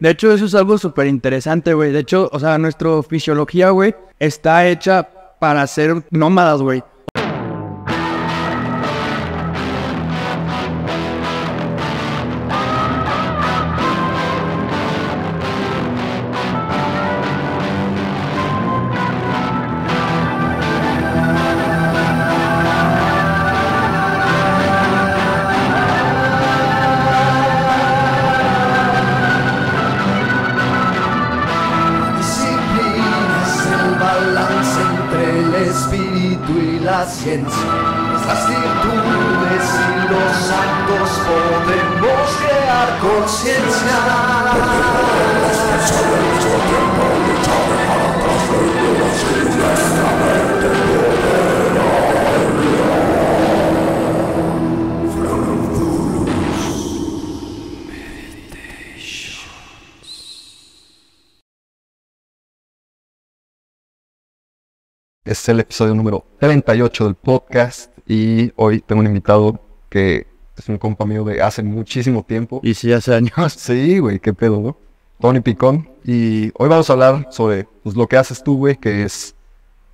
De hecho, eso es algo súper interesante, güey. De hecho, o sea, nuestra fisiología, güey, está hecha para ser nómadas, güey. es el episodio número 38 del podcast y hoy tengo un invitado que es un compa mío de hace muchísimo tiempo. Y sí, hace años. Sí, güey, qué pedo, ¿no? Tony Picón. Y hoy vamos a hablar sobre pues, lo que haces tú, güey, que es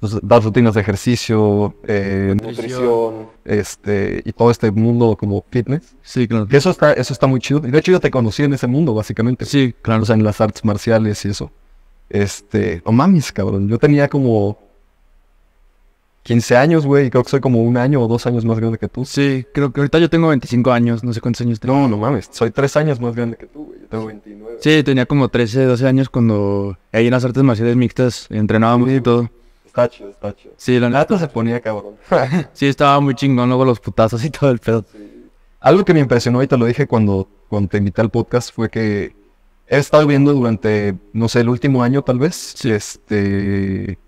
pues, dar rutinas de ejercicio, eh, nutrición, este, y todo este mundo como fitness. Sí, claro. eso está, eso está muy chido. De hecho, yo te conocí en ese mundo, básicamente. Sí, claro. O sea, en las artes marciales y eso. Este, no mames, cabrón. Yo tenía como 15 años, güey. Creo que soy como un año o dos años más grande que tú. Sí, creo que ahorita yo tengo 25 años. No sé cuántos años tengo. No, no mames. Soy tres años más grande que tú, güey. Yo tengo 29. Sí, tenía como 13, 12 años cuando ahí en las artes marciales mixtas entrenábamos y todo. Está chido, Sí, la neta se ponía cabrón. sí, estaba muy chingón luego los putazos y todo el pedo. Algo que me impresionó y te lo dije cuando, cuando te invité al podcast fue que he estado viendo durante, no sé, el último año tal vez. Este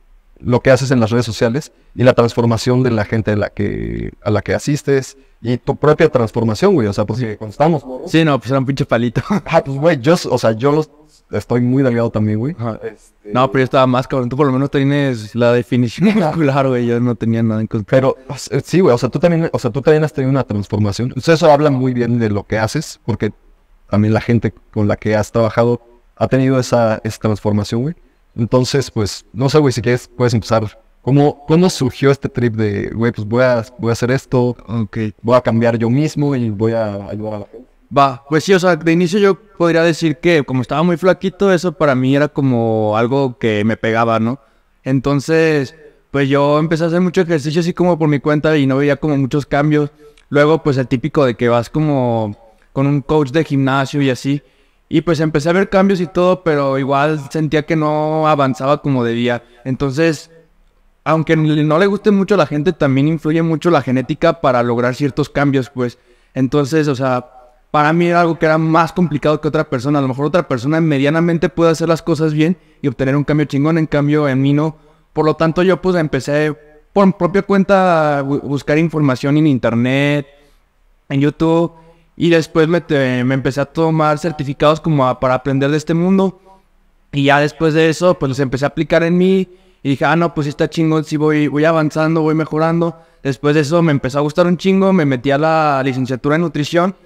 lo que haces en las redes sociales y la transformación de la gente a la que, a la que asistes y tu propia transformación, güey. O sea, pues cuando Sí, no, pues era un pinche palito. Ah, pues, güey, yo, o sea, yo estoy muy delgado también, güey. Este no, pero yo estaba más cabrón. Tú por lo menos tienes la definición muscular, güey. Yo no tenía nada en contra. Pero eh, sí, güey, o sea, tú también, o sea, tú también has tenido una transformación. O eso habla muy bien de lo que haces, porque también la gente con la que has trabajado ha tenido esa, esa transformación, güey. Entonces, pues, no sé, güey, si quieres, puedes empezar. ¿Cómo, ¿Cómo surgió este trip de, güey, pues voy a, voy a hacer esto, okay. voy a cambiar yo mismo y voy a ayudar a Va, pues sí, o sea, de inicio yo podría decir que como estaba muy flaquito, eso para mí era como algo que me pegaba, ¿no? Entonces, pues yo empecé a hacer mucho ejercicio así como por mi cuenta y no veía como muchos cambios. Luego, pues el típico de que vas como con un coach de gimnasio y así. Y pues empecé a ver cambios y todo, pero igual sentía que no avanzaba como debía. Entonces, aunque no le guste mucho a la gente, también influye mucho la genética para lograr ciertos cambios, pues. Entonces, o sea, para mí era algo que era más complicado que otra persona. A lo mejor otra persona medianamente puede hacer las cosas bien y obtener un cambio chingón, en cambio en mí no. Por lo tanto, yo pues empecé por propia cuenta a buscar información en internet, en YouTube y después me, empecé a tomar certificados como para aprender de este mundo. Y ya después de eso, pues los empecé a aplicar en mí. Y dije, ah, no, pues está chingón, sí voy, voy avanzando, voy mejorando. Después de eso me empezó a gustar un chingo, me metí a la licenciatura en nutrición.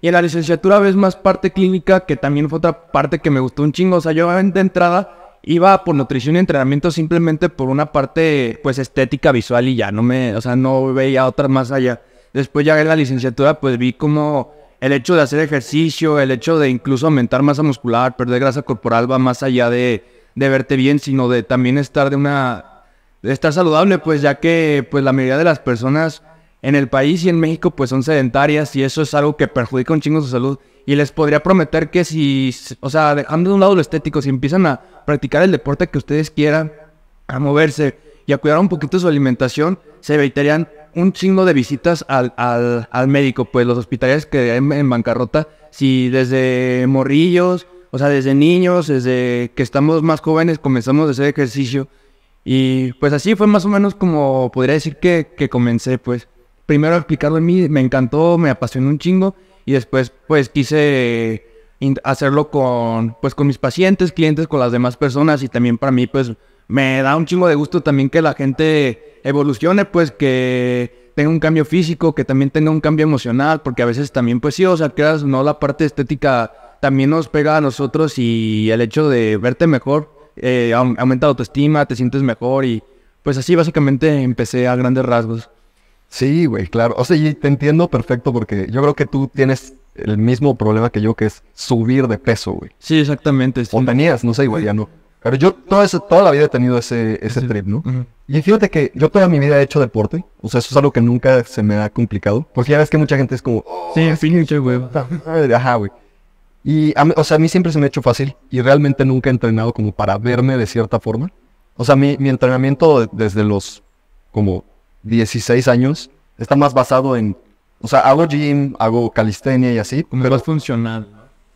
Y en la licenciatura ves más parte clínica, que también fue otra parte que me gustó un chingo. O sea, yo de entrada iba por nutrición y entrenamiento simplemente por una parte, pues estética, visual y ya. No me, o sea, no veía otras más allá. Después ya en la licenciatura pues vi como el hecho de hacer ejercicio, el hecho de incluso aumentar masa muscular, perder grasa corporal va más allá de, de verte bien, sino de también estar de una... De estar saludable pues ya que pues la mayoría de las personas en el país y en México pues son sedentarias y eso es algo que perjudica un chingo su salud. Y les podría prometer que si, o sea, dejando de un lado lo estético, si empiezan a practicar el deporte que ustedes quieran, a moverse y a cuidar un poquito su alimentación, se evitarían un chingo de visitas al, médico, pues los hospitales que en, en bancarrota, si desde morrillos, o sea, desde niños, desde que estamos más jóvenes comenzamos a hacer ejercicio. Y pues así fue más o menos como podría decir que, comencé, pues. Primero explicarlo en mí, me encantó, me apasionó un chingo. Y después, pues quise hacerlo con, pues, con mis pacientes, clientes, con las demás personas. Y también para mí, pues, me da un chingo de gusto también que la gente evolucione, pues que tenga un cambio físico, que también tenga un cambio emocional, porque a veces también, pues sí, o sea, creas, no la parte estética también nos pega a nosotros y el hecho de verte mejor eh, aumenta tu autoestima, te sientes mejor y pues así básicamente empecé a grandes rasgos. Sí, güey, claro. O sea, te entiendo perfecto porque yo creo que tú tienes el mismo problema que yo, que es subir de peso, güey. Sí, exactamente. O tenías, no sé, igual ya no. Pero yo toda, toda la vida he tenido ese, ese trip, ¿no? Y fíjate que yo toda mi vida he hecho deporte. O sea, eso es algo que nunca se me ha complicado. Porque ya ves que mucha gente es como... Sí, oh, sí, es güey. Ajá, güey. Y, o sea, a mí siempre se me ha hecho fácil. Y realmente nunca he entrenado como para verme de cierta forma. O sea, mi, mi entrenamiento desde los como 16 años está más basado en... O sea, hago gym, hago calistenia y así. pero, es funcional.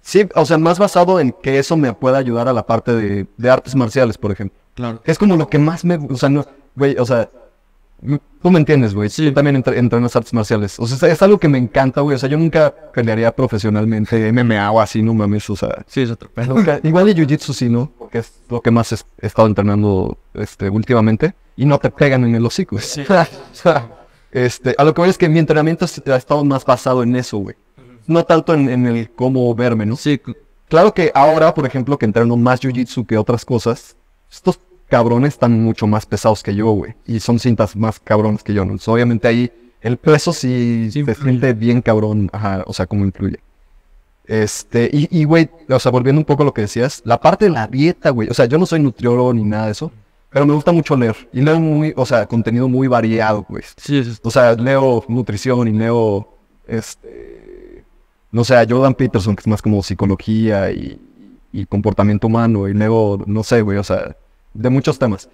Sí, o sea, más basado en que eso me pueda ayudar a la parte de, artes marciales, por ejemplo. Claro. Es como lo que más me... O sea, no, güey, o sea, tú me entiendes, güey. Sí. también entrenas artes marciales. O sea, es algo que me encanta, güey. O sea, yo nunca pelearía profesionalmente MMA o así, no mames, o sea. Sí, es otro pedo. igual de jiu-jitsu sí, ¿no? Porque es lo que más he, estado entrenando este, últimamente. Y no te pegan en el hocico, güey. Sí. este, a lo que voy es que mi entrenamiento ha estado más basado en eso, güey no tanto en, el cómo verme, ¿no? Sí. Claro que ahora, por ejemplo, que entreno más jiu-jitsu que otras cosas, estos cabrones están mucho más pesados que yo, güey. Y son cintas más cabrones que yo, ¿no? Entonces, obviamente ahí el peso sí, se siente bien cabrón, ajá, o sea, cómo influye. Este, y, güey, o sea, volviendo un poco a lo que decías, la parte de la dieta, güey. O sea, yo no soy nutriólogo ni nada de eso, pero me gusta mucho leer. Y leo muy, o sea, contenido muy variado, güey. Sí, sí. O sea, leo nutrición y leo, este, no sé, Jordan Peterson, que es más como psicología y, y comportamiento humano, y luego, no sé, güey, o sea, de muchos temas.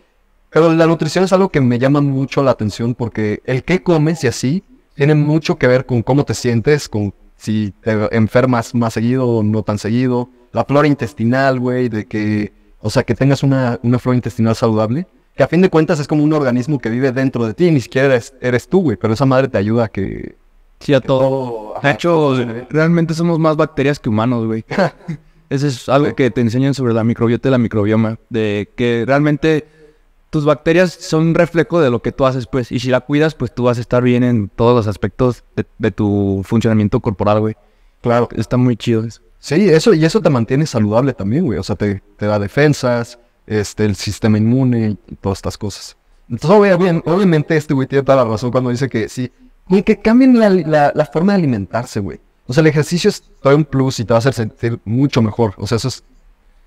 Pero la nutrición es algo que me llama mucho la atención porque el qué comes y así tiene mucho que ver con cómo te sientes, con si te enfermas más seguido o no tan seguido, la flora intestinal, güey, de que, o sea, que tengas una, flora intestinal saludable, que a fin de cuentas es como un organismo que vive dentro de ti, ni siquiera eres, eres tú, güey, pero esa madre te ayuda a que, Sí, a todo. De hecho, realmente somos más bacterias que humanos, güey. Eso es algo que te enseñan sobre la microbiota y la microbioma. De que realmente tus bacterias son un reflejo de lo que tú haces, pues. Y si la cuidas, pues tú vas a estar bien en todos los aspectos de, tu funcionamiento corporal, güey. Claro. Está muy chido eso. Sí, eso, y eso te mantiene saludable también, güey. O sea, te, da defensas, este, el sistema inmune y todas estas cosas. Entonces, obviamente, obviamente este güey tiene toda la razón cuando dice que sí, ni que cambien la, la, forma de alimentarse, güey. O sea, el ejercicio es todo un plus y te va a hacer sentir mucho mejor. O sea, eso es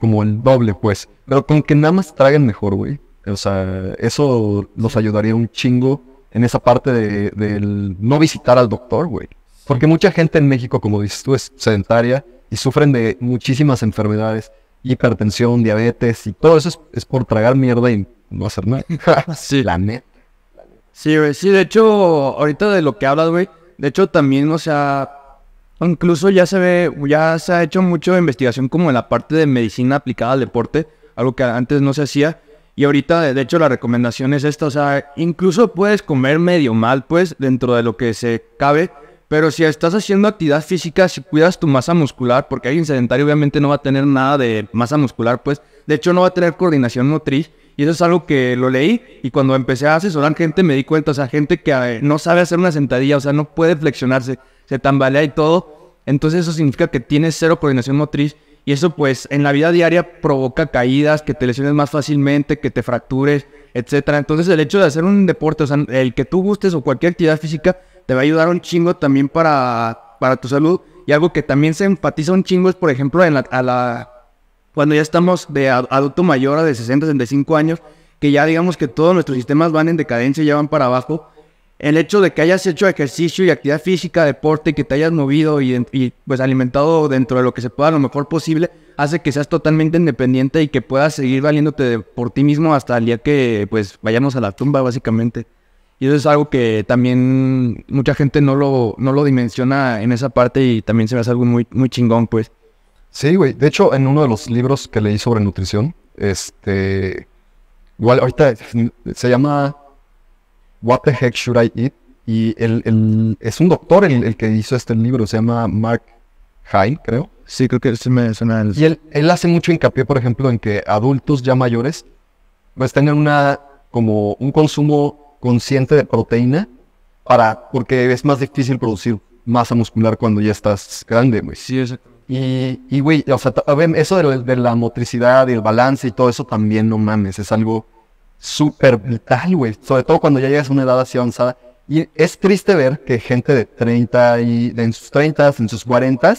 como el doble, pues. Pero con que nada más traguen mejor, güey. O sea, eso los ayudaría un chingo en esa parte del de, no visitar al doctor, güey. Porque mucha gente en México, como dices tú, es sedentaria y sufren de muchísimas enfermedades, hipertensión, diabetes y todo eso es, por tragar mierda y no hacer nada. sí. La neta. Sí, sí, de hecho, ahorita de lo que hablas, güey, de hecho también, o sea, incluso ya se ve, ya se ha hecho mucho investigación como en la parte de medicina aplicada al deporte, algo que antes no se hacía. Y ahorita, de hecho, la recomendación es esta, o sea, incluso puedes comer medio mal, pues, dentro de lo que se cabe, pero si estás haciendo actividad física, si cuidas tu masa muscular, porque alguien sedentario obviamente no va a tener nada de masa muscular, pues, de hecho no va a tener coordinación motriz, y eso es algo que lo leí y cuando empecé a asesorar gente me di cuenta, o sea, gente que eh, no sabe hacer una sentadilla, o sea, no puede flexionarse, se tambalea y todo. Entonces eso significa que tienes cero coordinación motriz y eso pues en la vida diaria provoca caídas, que te lesiones más fácilmente, que te fractures, etc. Entonces el hecho de hacer un deporte, o sea, el que tú gustes o cualquier actividad física te va a ayudar un chingo también para, para tu salud. Y algo que también se enfatiza un chingo es, por ejemplo, en a la cuando ya estamos de adulto mayor a de 60, 65 años, que ya digamos que todos nuestros sistemas van en decadencia, ya van para abajo, el hecho de que hayas hecho ejercicio y actividad física, deporte, que te hayas movido y, pues alimentado dentro de lo que se pueda lo mejor posible, hace que seas totalmente independiente y que puedas seguir valiéndote por ti mismo hasta el día que pues vayamos a la tumba básicamente. Y eso es algo que también mucha gente no lo, no lo dimensiona en esa parte y también se me algo muy, muy chingón pues. Sí, güey. De hecho, en uno de los libros que leí sobre nutrición, este. Igual, ahorita se llama What the Heck Should I Eat? Y el, es un doctor el, que hizo este libro, se llama Mark Hyde, creo. Sí, creo que se me suena. El... Y él, él hace mucho hincapié, por ejemplo, en que adultos ya mayores pues tengan una, como un consumo consciente de proteína para, porque es más difícil producir masa muscular cuando ya estás grande, güey. Sí, exacto. Y, güey, o sea, eso de, de, la motricidad y el balance y todo eso también, no mames, es algo súper vital, güey. Sobre todo cuando ya llegas a una edad así avanzada. Y es triste ver que gente de 30 y en sus 30, en sus 40.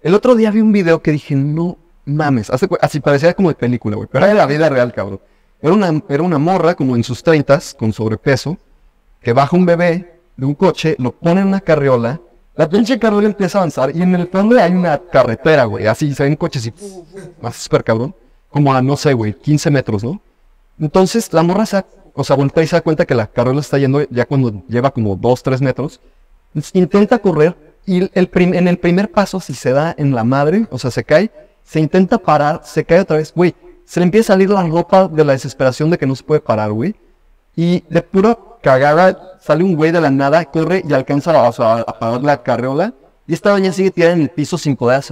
El otro día vi un video que dije, no mames, así parecía como de película, güey, pero era la vida real, cabrón. Era una, era una morra como en sus 30, con sobrepeso, que baja un bebé de un coche, lo pone en una carriola la pinche carrera empieza a avanzar y en el fondo hay una carretera, güey. Así se ven coches y más súper cabrón. Como a, no sé, güey, 15 metros, ¿no? Entonces la morra se, o sea, voltea y se da cuenta que la carrera está yendo ya cuando lleva como 2, 3 metros. intenta correr y el en el primer paso, si se da en la madre, o sea, se cae, se intenta parar, se cae otra vez, güey. Se le empieza a salir la ropa de la desesperación de que no se puede parar, güey. Y de pura Cagada sale un güey de la nada, corre y alcanza a apagar la carreola. Y esta doña sigue tirada en el piso sin poder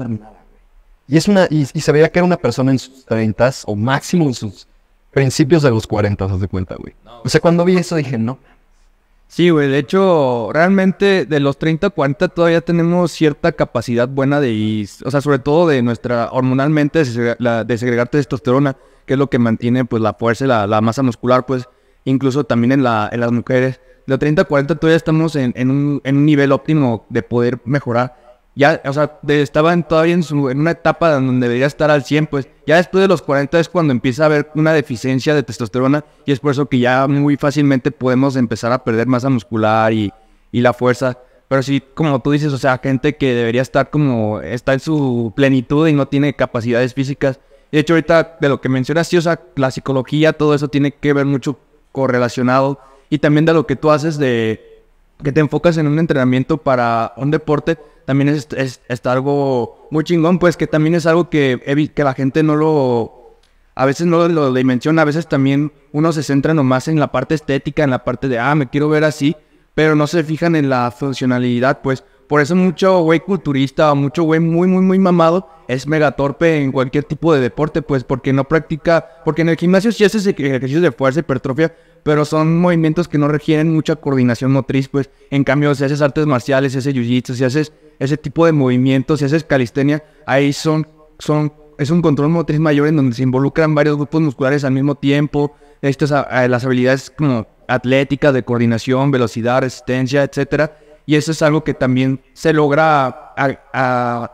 Y, es una, y, se veía que era una persona en sus 30 o máximo en sus principios de los 40, haz de cuenta, güey. O sea, cuando vi eso dije, no. Sí, güey, de hecho, realmente de los 30 a 40 todavía tenemos cierta capacidad buena de, o sea, sobre todo de nuestra hormonalmente de segregar testosterona, que es lo que mantiene pues la fuerza, y la masa muscular, pues incluso también en, la, en las mujeres. De 30 a 40 todavía estamos en, en, un, en, un, nivel óptimo de poder mejorar. Ya, o sea, estaban todavía en, en una etapa donde debería estar al 100, pues ya después de los 40 es cuando empieza a haber una deficiencia de testosterona y es por eso que ya muy fácilmente podemos empezar a perder masa muscular y, y la fuerza. Pero sí, como tú dices, o sea, gente que debería estar como, está en su plenitud y no tiene capacidades físicas. De hecho, ahorita de lo que mencionas, sí, o sea, la psicología, todo eso tiene que ver mucho correlacionado y también de lo que tú haces de que te enfocas en un entrenamiento para un deporte, también es, algo muy chingón, pues que también es algo que, que la gente no lo... A veces no lo dimensiona, a veces también uno se centra nomás en la parte estética, en la parte de, ah, me quiero ver así, pero no se fijan en la funcionalidad, pues por eso mucho güey culturista, mucho güey muy, muy, muy mamado es mega torpe en cualquier tipo de deporte, pues porque no practica, porque en el gimnasio sí haces ejercicios de fuerza, hipertrofia, pero son movimientos que no requieren mucha coordinación motriz, pues en cambio si haces artes marciales, si haces jiu-jitsu, si haces ese tipo de movimientos, si haces calistenia, ahí son, son, es un control motriz mayor en donde se involucran varios grupos musculares al mismo tiempo, estas, las habilidades como atléticas, de coordinación, velocidad, resistencia, etcétera y eso es algo que también se logra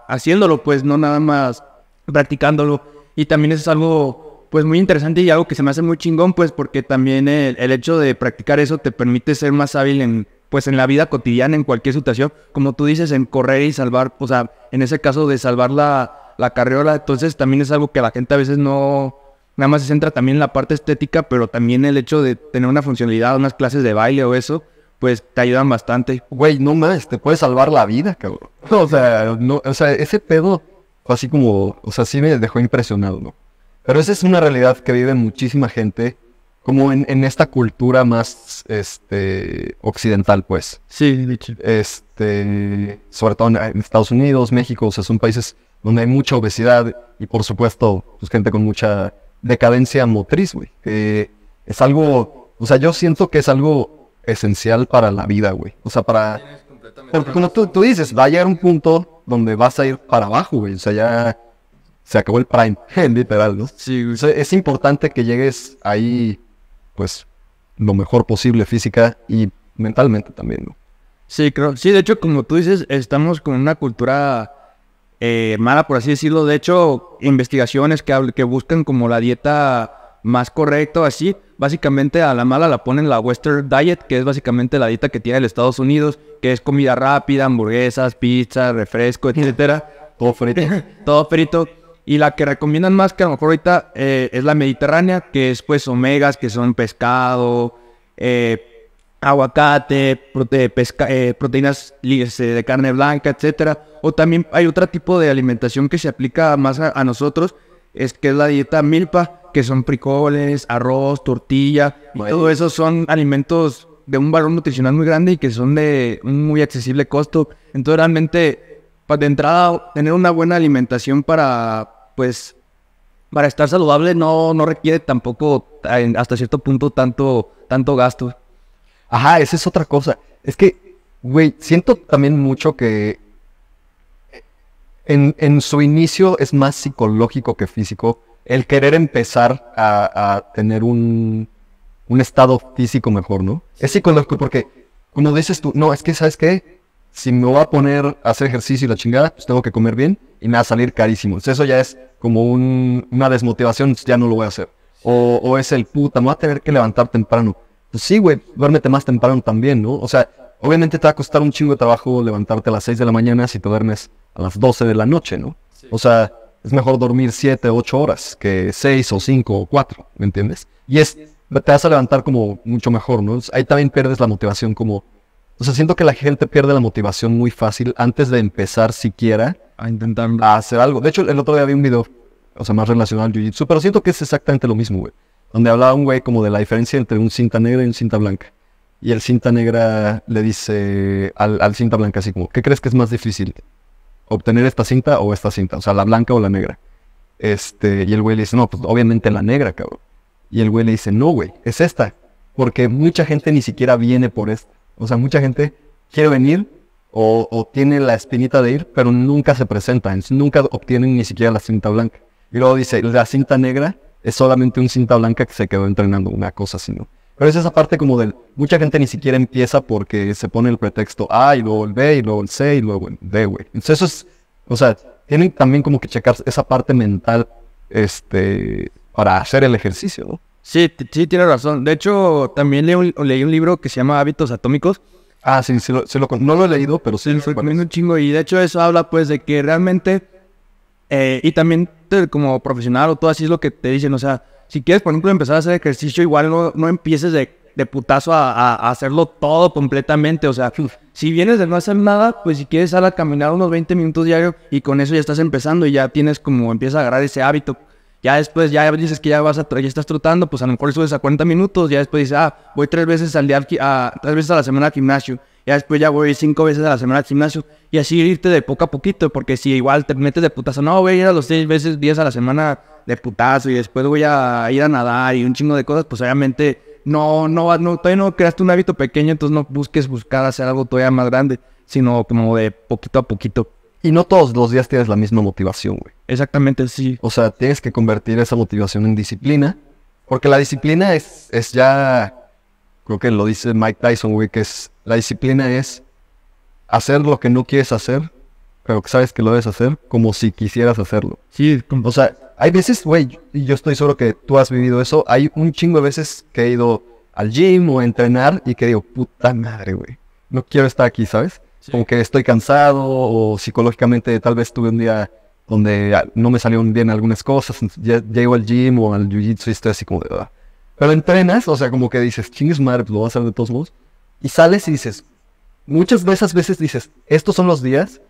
haciéndolo, pues no nada más practicándolo. Y también eso es algo pues muy interesante y algo que se me hace muy chingón, pues porque también el, hecho de practicar eso te permite ser más hábil en, pues en la vida cotidiana, en cualquier situación, como tú dices, en correr y salvar, o sea, en ese caso de salvar la, la entonces también es algo que la gente a veces no, nada más se centra también en la parte estética, pero también el hecho de tener una funcionalidad, unas clases de baile o eso, pues te ayudan bastante. Güey, no más, te puede salvar la vida, cabrón. O sea, no, o sea, ese pedo fue así como, o sea, sí me dejó impresionado, ¿no? Pero esa es una realidad que vive muchísima gente, como en, esta cultura más, este, occidental, pues. Sí, dicho. Este, sobre todo en Estados Unidos, México, o sea, son países donde hay mucha obesidad y, por supuesto, pues, gente con mucha decadencia motriz, güey. Eh, es algo, o sea, yo siento que es algo esencial para la vida, güey. O sea, para... Porque como tú, dices, va a llegar un punto donde vas a ir para abajo, güey. O sea, ya se acabó el prime, literal, ¿no? Sí, es importante que llegues ahí, pues, lo mejor posible física y mentalmente también, ¿no? Sí, creo. Sí, de hecho, como tú dices, estamos con una cultura eh, mala, por así decirlo. De hecho, investigaciones que, que buscan como la dieta más correcto, así. Básicamente a la mala la ponen la Western Diet, que es básicamente la dieta que tiene el Estados Unidos, que es comida rápida, hamburguesas, pizza, refresco, etcétera. Todo frito. Todo frito. Y la que recomiendan más, que a lo mejor ahorita eh, es la mediterránea, que es pues omegas, que son pescado, eh, aguacate, eh, proteínas este, de carne blanca, etcétera. O también hay otro tipo de alimentación que se aplica más a nosotros, es que es la dieta milpa, que son frijoles, arroz, tortilla, todo eso son alimentos de un valor nutricional muy grande y que son de un muy accesible costo. Entonces realmente, pues, de entrada, tener una buena alimentación para, pues, para estar saludable no, no requiere tampoco hasta cierto punto tanto, tanto gasto. Ajá, esa es otra cosa. Es que, güey, siento también mucho que en, su inicio es más psicológico que físico. El querer empezar a, tener un, estado físico mejor, ¿no? Es psicológico porque, cuando dices tú, no, es que, ¿sabes qué? Si me voy a poner a hacer ejercicio y la chingada, pues tengo que comer bien y me va a salir carísimo. Entonces eso ya es como un, una desmotivación, ya no lo voy a hacer. O, o es el puta, me voy a tener que levantar temprano. Pues sí, güey, duérmete más temprano también, ¿no? O sea, Obviamente te va a costar un chingo de trabajo levantarte a las 6 de la mañana si te duermes a las 12 de la noche, ¿no? O sea, es mejor dormir 7 o 8 horas que 6 o 5 o 4, ¿me entiendes? Y es, te vas a levantar como mucho mejor, ¿no? Ahí también pierdes la motivación como... O sea, siento que la gente pierde la motivación muy fácil antes de empezar siquiera a intentar hacer algo. De hecho, el otro día vi un video, o sea, más relacionado al jiu-jitsu, pero siento que es exactamente lo mismo, güey. Donde hablaba un güey como de la diferencia entre un cinta negra y un cinta blanca. Y el cinta negra le dice al, cinta blanca así como, ¿qué crees que es más difícil? ¿Obtener esta cinta o esta cinta? O sea, la blanca o la negra. Este, y el güey le dice, no, pues obviamente la negra, cabrón. Y el güey le dice, no, güey, es esta. Porque mucha gente ni siquiera viene por esta. O sea, mucha gente quiere venir o, tiene la espinita de ir, pero nunca se presenta. nunca obtienen ni siquiera la cinta blanca. Y luego dice, la cinta negra es solamente un cinta blanca que se quedó entrenando, una cosa así, ¿no? Pero es esa parte como del, mucha gente ni siquiera empieza porque se pone el pretexto A ah, y luego el B y luego el C y luego el D, güey. Entonces eso es, o sea, tienen también como que checar esa parte mental, este, para hacer el ejercicio, ¿no? Sí, sí, tiene razón. De hecho, también leí un, leí un libro que se llama Hábitos Atómicos. Ah, sí, sí, lo, no lo he leído, pero sí. Lo recomiendo un chingo. Y de hecho eso habla pues de que realmente, eh, y también como profesional o todo así es lo que te dicen, o sea, si quieres, por ejemplo, empezar a hacer ejercicio, igual no, empieces de, de putazo a, a, hacerlo todo completamente. O sea, si vienes de no hacer nada, pues si quieres, sal a caminar unos 20 minutos diario y con eso ya estás empezando y ya tienes como, empieza a agarrar ese hábito. Ya después, ya dices que ya vas a, ya estás trotando, pues a lo mejor subes a 40 minutos, ya después dices, ah, voy tres veces al día, a, tres veces a la semana al gimnasio, ya después ya voy cinco veces a la semana al gimnasio, y así irte de poco a poquito, porque si igual te metes de putazo, no, voy a ir a los seis veces, días a la semana de putazo y después voy a ir a nadar y un chingo de cosas, pues obviamente no, no, no, todavía no creaste un hábito pequeño, entonces no busques buscar hacer algo todavía más grande, sino como de poquito a poquito. Y no todos los días tienes la misma motivación, güey. Exactamente, sí. O sea, tienes que convertir esa motivación en disciplina, porque la disciplina es, es ya, creo que lo dice Mike Tyson, güey, que es, la disciplina es hacer lo que no quieres hacer pero que sabes que lo debes hacer como si quisieras hacerlo. Sí, o sea, hay veces, güey, y yo estoy seguro que tú has vivido eso, hay un chingo de veces que he ido al gym o a entrenar y que digo, puta madre, güey, no quiero estar aquí, ¿sabes? Como que estoy cansado o psicológicamente tal vez tuve un día donde no me salieron bien algunas cosas, ya, llego al gym o al jiu-jitsu y estoy así como de... verdad. Ah". Pero entrenas, o sea, como que dices, chingues madre, pues, lo vas a hacer de todos modos. Y sales y dices, muchas de esas veces dices, estos son los días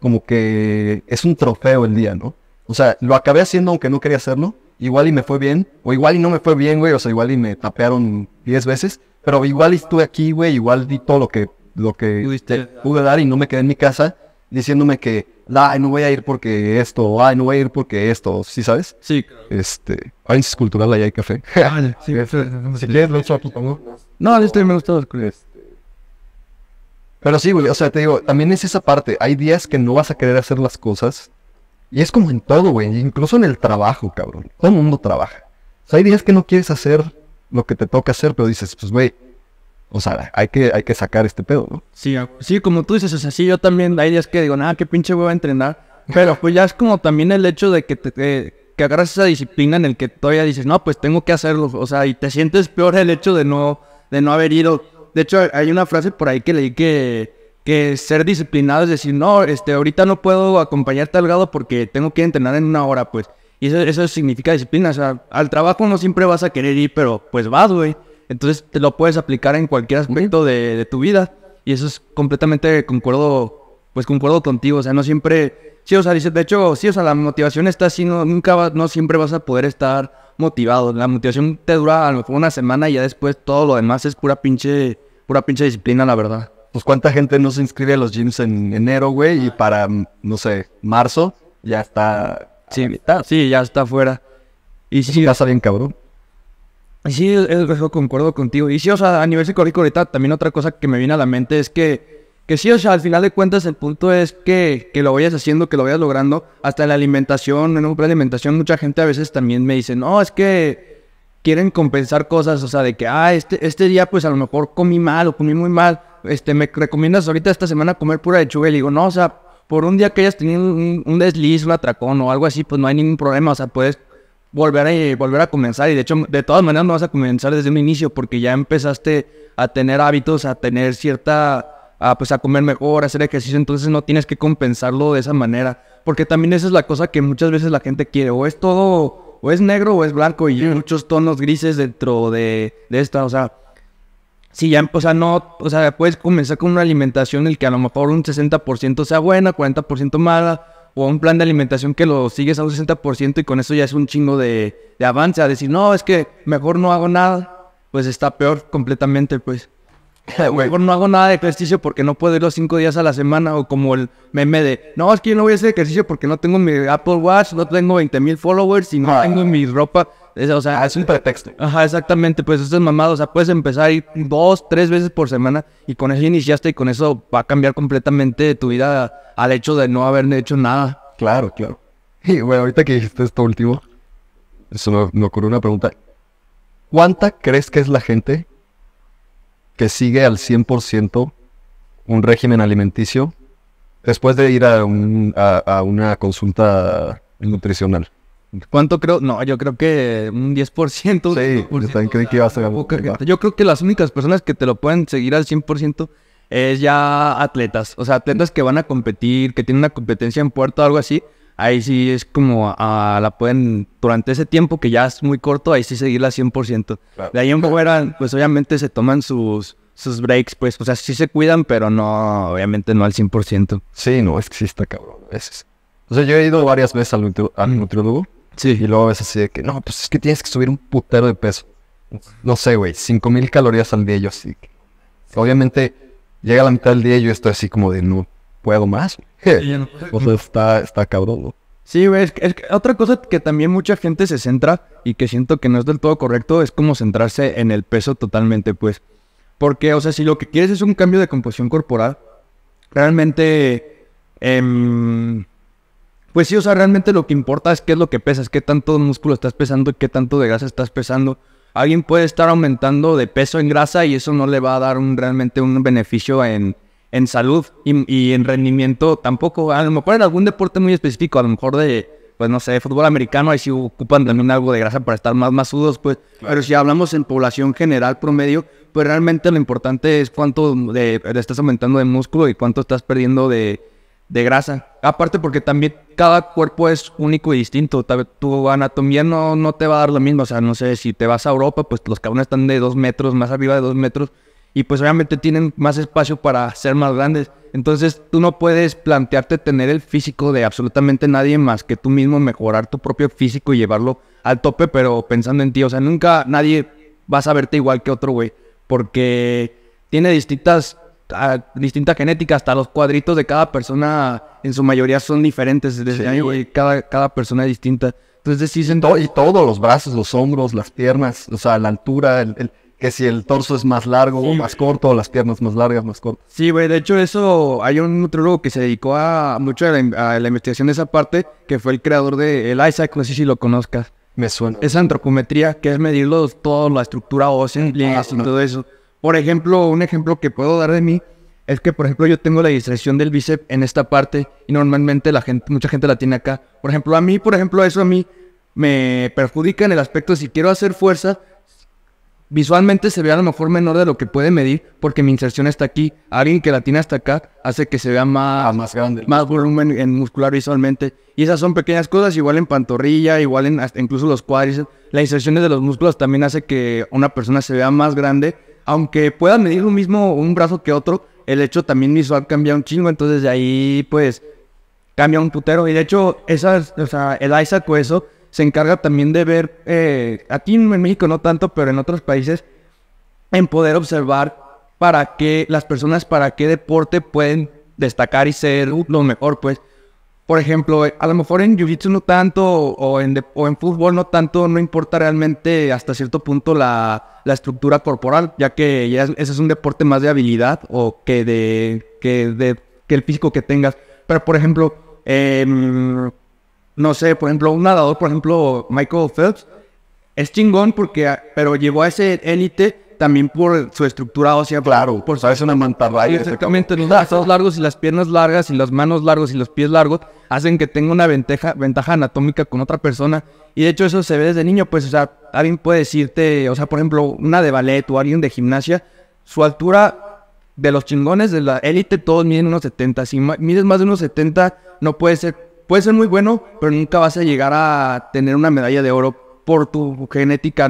como que es un trofeo el día, ¿no? O sea, lo acabé haciendo aunque no quería hacerlo. Igual y me fue bien, o igual y no me fue bien, güey. O sea, igual y me tapearon 10 veces, pero igual y estuve aquí, güey. Igual di todo lo que, lo que pude dar y no me quedé en mi casa diciéndome que, ay, no voy a ir porque esto, ay, no voy a ir porque esto, ¿sí sabes? Sí. Este, es cultural, ahí hay café. Ah, este, sí, si quieres, lo he hecho tu pongo. No, estoy, me gusta los crees. Pero sí, güey, o sea, te digo, también es esa parte. Hay días que no vas a querer hacer las cosas. Y es como en todo, güey, incluso en el trabajo, cabrón. Todo el mundo trabaja. O sea, hay días que no quieres hacer lo que te toca hacer, pero dices, pues, güey, o sea, hay que, hay que sacar este pedo, ¿no? Sí, sí, como tú dices, o sea, sí, yo también hay días que digo, nada, qué pinche voy a entrenar. Pero pues ya es como también el hecho de que te, que agarras esa disciplina en el que todavía dices, no, pues tengo que hacerlo. O sea, y te sientes peor el hecho de no, de no haber ido de hecho, hay una frase por ahí que leí que, que ser disciplinado es decir, no, este, ahorita no puedo acompañarte al porque tengo que entrenar en una hora, pues. Y eso, eso significa disciplina. O sea, al trabajo no siempre vas a querer ir, pero pues vas, güey. Entonces te lo puedes aplicar en cualquier aspecto de, de tu vida. Y eso es completamente, concuerdo, pues concuerdo contigo. O sea, no siempre Sí, o sea, dice, de hecho, sí, o sea, la motivación está así, no, nunca no siempre vas a poder estar motivado. La motivación te dura a lo mejor una semana y ya después todo lo demás es pura pinche, pura disciplina, la verdad. Pues cuánta gente no se inscribe a los gyms en enero, güey, y ah. para, no sé, marzo ya está. Sí, sí ya está afuera. Y sí, a bien cabrón. Y sí, eso concuerdo contigo. Y sí, o sea, a nivel psicológico ahorita también otra cosa que me viene a la mente es que que sí, o sea, al final de cuentas el punto es que, lo vayas haciendo, que lo vayas logrando. Hasta en la alimentación, en un plan alimentación, mucha gente a veces también me dice, no, es que quieren compensar cosas, o sea, de que, ah, este, este día pues a lo mejor comí mal o comí muy mal. Este, me recomiendas ahorita esta semana comer pura lechuga y digo, no, o sea, por un día que hayas tenido un, desliz, un atracón o algo así, pues no hay ningún problema, o sea, puedes volver a, eh, volver a comenzar y de hecho, de todas maneras no vas a comenzar desde un inicio porque ya empezaste a tener hábitos, a tener cierta a, pues, a comer mejor, a hacer ejercicio, entonces no tienes que compensarlo de esa manera. Porque también esa es la cosa que muchas veces la gente quiere, o es todo, o es negro o es blanco y hay muchos tonos grises dentro de, de esta, o sea, si ya, o sea, no, o sea, puedes comenzar con una alimentación en el que a lo mejor un 60% sea buena, 40% mala, o un plan de alimentación que lo sigues a un 60% y con eso ya es un chingo de, de avance, a decir, no, es que mejor no hago nada, pues está peor completamente, pues. no hago nada de ejercicio porque no puedo ir los cinco días a la semana o como el meme de, no, es que yo no voy a hacer ejercicio porque no tengo mi Apple Watch, no tengo 20 mil followers y no ah. tengo mi ropa. Es, o sea, ah, es un pretexto. Ajá, exactamente, pues eso es mamado, o sea, puedes empezar a ir dos, tres veces por semana y con eso iniciaste y con eso va a cambiar completamente tu vida al hecho de no haber hecho nada. Claro, claro. Y bueno, ahorita que dijiste esto último, eso me, me ocurrió una pregunta. ¿Cuánta crees que es la gente que sigue al 100% un régimen alimenticio después de ir a, un, a, una consulta nutricional. ¿Cuánto creo? No, yo creo que un 10%. Sí, yo también que a Yo creo que las únicas personas que te lo pueden seguir al 100% es ya atletas. O sea, atletas que van a competir, que tienen una competencia en puerto o algo así ahí sí es como a la pueden, durante ese tiempo que ya es muy corto, ahí sí seguirla 100%. De ahí en fuera, pues obviamente se toman sus, sus breaks, pues, o sea, sí se cuidan, pero no, obviamente no al 100%. Sí, no, es que sí está cabrón a veces. O sea, yo he ido varias veces al, nutri al mm. nutriólogo. Sí. Y luego veces así de que, no, pues es que tienes que subir un putero de peso. No sé, güey, 5000 calorías al día, yo así. Obviamente, llega la mitad del día y yo estoy así como de, no, puedo más. O sea, está, está cabrón, Sí, güey, es, es, otra cosa que también mucha gente se centra y que siento que no es del todo correcto es como centrarse en el peso totalmente, pues. Porque, o sea, si lo que quieres es un cambio de composición corporal, realmente, em, pues sí, o sea, realmente lo que importa es qué es lo que pesas, qué tanto músculo estás pesando, y qué tanto de grasa estás pesando. Alguien puede estar aumentando de peso en grasa y eso no le va a dar un, realmente un beneficio en, en salud y, en rendimiento tampoco. A lo mejor en algún deporte muy específico, a lo mejor de, pues no sé, fútbol americano, ahí sí ocupan también algo de grasa para estar más masudos, pues. Pero si hablamos en población general promedio, pues realmente lo importante es cuánto de, estás aumentando de músculo y cuánto estás perdiendo de, de grasa. Aparte porque también cada cuerpo es único y distinto. Tu anatomía no, no te va a dar lo mismo. O sea, no sé, si te vas a Europa, pues los cabrones están de dos metros, más arriba de dos metros y pues obviamente tienen más espacio para ser más grandes. Entonces tú no puedes plantearte tener el físico de absolutamente nadie más que tú mismo mejorar tu propio físico y llevarlo al tope, pero pensando en ti. O sea, nunca nadie vas a verte igual que otro güey, porque tiene distintas, genéticas ah, distinta genética, hasta los cuadritos de cada persona en su mayoría son diferentes, desde ahí, güey, cada, cada persona es distinta. Entonces sí, y, y todos los brazos, los hombros, las piernas, o sea, la altura, el que si el torso es más largo o más corto, o las piernas más largas, más cortas. Sí, güey, de hecho eso, hay un nutriólogo que se dedicó a mucho a la, investigación de esa parte, que fue el creador del el Isaac, no sé si lo conozcas. Me suena. Esa antropometría, que es medir la estructura ósea, mm, ah, y todo eso. Por ejemplo, un ejemplo que puedo dar de mí es que, por ejemplo, yo tengo la distracción del bíceps en esta parte y normalmente la gente, mucha gente la tiene acá. Por ejemplo, a mí, por ejemplo, eso a mí me perjudica en el aspecto si quiero hacer fuerza, Visualmente se ve a lo mejor menor de lo que puede medir porque mi inserción está aquí. Alguien que la tiene hasta acá hace que se vea más, ah, más grande. Más volumen en muscular visualmente. Y esas son pequeñas cosas, igual en pantorrilla, igual en incluso los cuádriceps. Las inserciones de los músculos también hace que una persona se vea más grande. Aunque pueda medir lo mismo un brazo que otro, el hecho también visual cambia un chingo. Entonces de ahí pues cambia un putero. Y de hecho, esas, o sea, el Isaac o eso se encarga también de ver, eh, aquí en México no tanto, pero en otros países, en poder observar para qué las personas, para qué deporte pueden destacar y ser lo mejor, pues. Por ejemplo, eh, a lo mejor en Jiu-Jitsu no tanto, o en, o en fútbol no tanto, no importa realmente hasta cierto punto la, estructura corporal, ya que ese es un deporte más de habilidad o que de, que de que el físico que tengas. Pero, por ejemplo, eh, no sé, por ejemplo, un nadador, por ejemplo, Michael Phelps, es chingón porque, ah, pero llevó a ese élite también por su estructura ósea. Claro, por sabes, una mantarraya. Exactamente, los brazos largos y las piernas largas y las manos largas y los pies largos hacen que tenga una ventaja, ventaja anatómica con otra persona. Y de hecho eso se ve desde niño, pues, o sea, alguien puede decirte, o sea, por ejemplo, una de ballet o alguien de gimnasia, su altura de los chingones de la élite todos miden unos 70. Si mides más de unos 70, no puede ser puede ser muy bueno, pero nunca vas a llegar a tener una medalla de oro por tu genética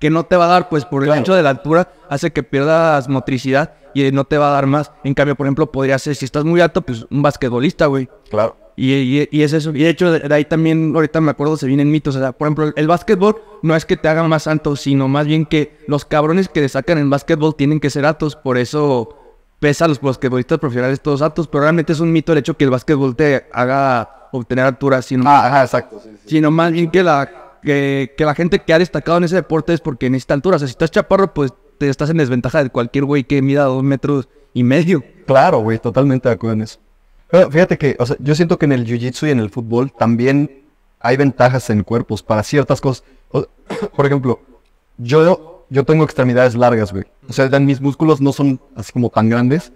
que no te va a dar, pues por el hecho de la altura hace que pierdas motricidad y no te va a dar más. En cambio, por ejemplo, podría ser, si estás muy alto, pues un basquetbolista, güey. Claro. Y, es eso. Y de hecho, de ahí también, ahorita me acuerdo, se vienen mitos. O sea, por ejemplo, el básquetbol no es que te hagan más alto, sino más bien que los cabrones que te sacan en básquetbol tienen que ser altos. Por eso pesa a los basquetbolistas profesionales todos altos. Pero realmente es un mito el hecho que el básquetbol te haga obtener altura, sino, ah, sino más bien que la, que, la gente que ha destacado en ese deporte es porque necesita altura. O sea, si estás chaparro, pues te estás en desventaja de cualquier güey que mida dos metros y medio. Claro, güey, totalmente de acuerdo en eso. fíjate que, o sea, yo siento que en el jiu-jitsu y en el fútbol también hay ventajas en cuerpos para ciertas cosas. por ejemplo, yo, yo tengo extremidades largas, güey. O sea, mis músculos no son así como tan grandes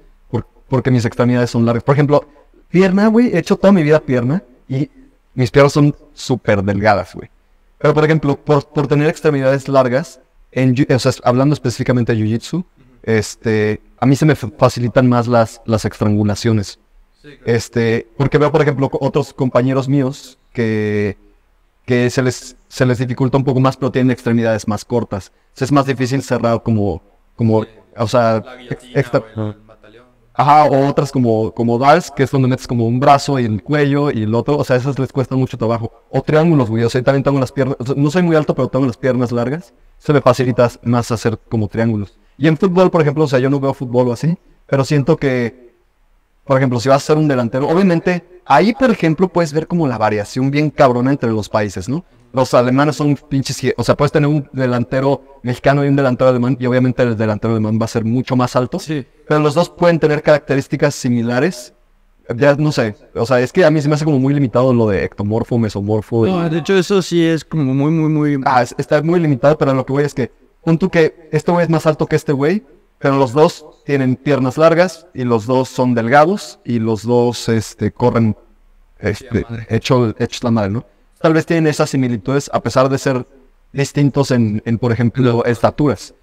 porque mis extremidades son largas. Por ejemplo, Pierna, güey, he hecho toda mi vida pierna y mis piernas son súper delgadas, güey. Pero, por ejemplo, por, tener extremidades largas, en, o sea, hablando específicamente de jiu-jitsu, este, a mí se me facilitan más las, las estrangulaciones. este, porque veo, por ejemplo, otros compañeros míos que, que se, les, se les dificulta un poco más, pero tienen extremidades más cortas. es más difícil cerrar como, como o sea, extra, Ajá, o otras como, como dals que es donde metes como un brazo y el cuello y el otro. O sea, esas les cuesta mucho trabajo. O triángulos, güey. O también tengo las piernas. no soy muy alto, pero tengo las piernas largas. Se me facilita más hacer como triángulos. Y en fútbol, por ejemplo, o sea, yo no veo fútbol o así, pero siento que, por ejemplo, si vas a ser un delantero, obviamente, ahí, por ejemplo, puedes ver como la variación bien cabrona entre los países, ¿no? los alemanes son pinches. O sea, puedes tener un delantero mexicano y un delantero alemán, y obviamente el delantero alemán va a ser mucho más alto. Sí. Pero los dos pueden tener características similares. Ya no sé, o sea, es que a mí se me hace como muy limitado lo de ectomorfo, mesomorfo. No, de hecho, eso sí es como muy, muy, muy. Ah, está muy limitado, pero lo que voy es que, punto tú que este güey es más alto que este güey, pero los dos tienen piernas largas y los dos son delgados y los dos este, corren este, hecho, hecho la madre, ¿no? tal vez tienen esas similitudes a pesar de ser distintos en, por ejemplo, estaturas.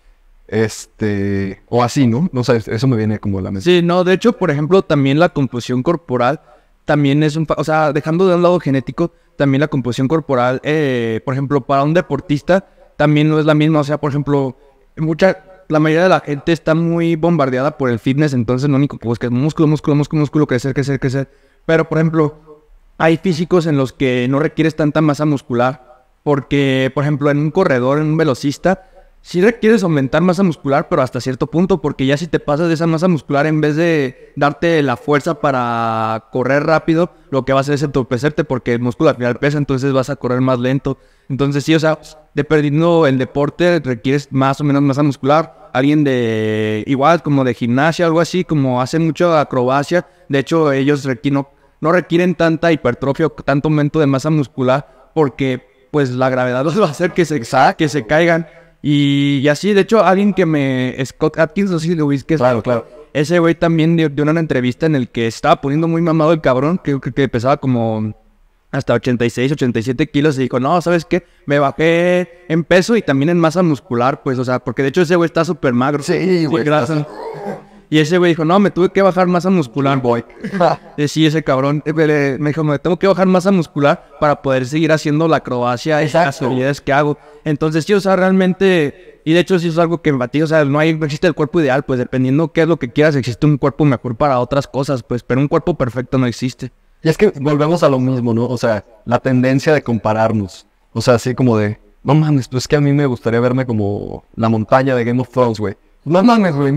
Este, o así, ¿no? No sé, eso me viene como a la mente. Sí, no, de hecho, por ejemplo, también la composición corporal también es un, o sea, dejando de un lado genético, también la composición corporal, eh, por ejemplo, para un deportista también no es la misma, o sea, por ejemplo, mucha, la mayoría de la gente está muy bombardeada por el fitness, entonces lo único que busca es músculo, músculo, músculo, músculo, crecer, crecer, crecer. Pero, por ejemplo, hay físicos en los que no requieres tanta masa muscular, porque, por ejemplo, en un corredor, en un velocista, sí requieres aumentar masa muscular, pero hasta cierto punto, porque ya si te pasas de esa masa muscular, en vez de darte la fuerza para correr rápido, lo que va a hacer es entorpecerte, porque el músculo al final pesa, entonces vas a correr más lento. Entonces sí, o sea, dependiendo el deporte, requieres más o menos masa muscular. Alguien de igual, como de gimnasia, algo así, como hace mucho acrobacia. De hecho, ellos requieren, no requieren tanta hipertrofia o tanto aumento de masa muscular porque pues la gravedad los va a hacer que se, que se caigan. Y, así, de hecho, alguien que me... Scott Atkins, no sé si lo viste. Claro, claro. Ese güey también dio, una entrevista en el que estaba poniendo muy mamado el cabrón, que, pesaba como hasta 86, 87 kilos y dijo, no, ¿sabes qué? Me bajé en peso y también en masa muscular, pues, o sea, porque de hecho ese güey está súper magro. Sí, güey. Y ese güey dijo, no, me tuve que bajar masa muscular, boy. sí, ese cabrón eh, me, dijo, me tengo que bajar masa muscular para poder seguir haciendo la acrobacia esas las que hago. Entonces, sí, o sea, realmente... Y de hecho, sí es algo que me batí. o sea, no, hay, existe el cuerpo ideal, pues dependiendo qué es lo que quieras, existe un cuerpo mejor para otras cosas, pues, pero un cuerpo perfecto no existe. Y es que volvemos a lo mismo, ¿no? O sea, la tendencia de compararnos. O sea, así como de, no mames, pues que a mí me gustaría verme como la montaña de Game of Thrones, güey. No mames, güey,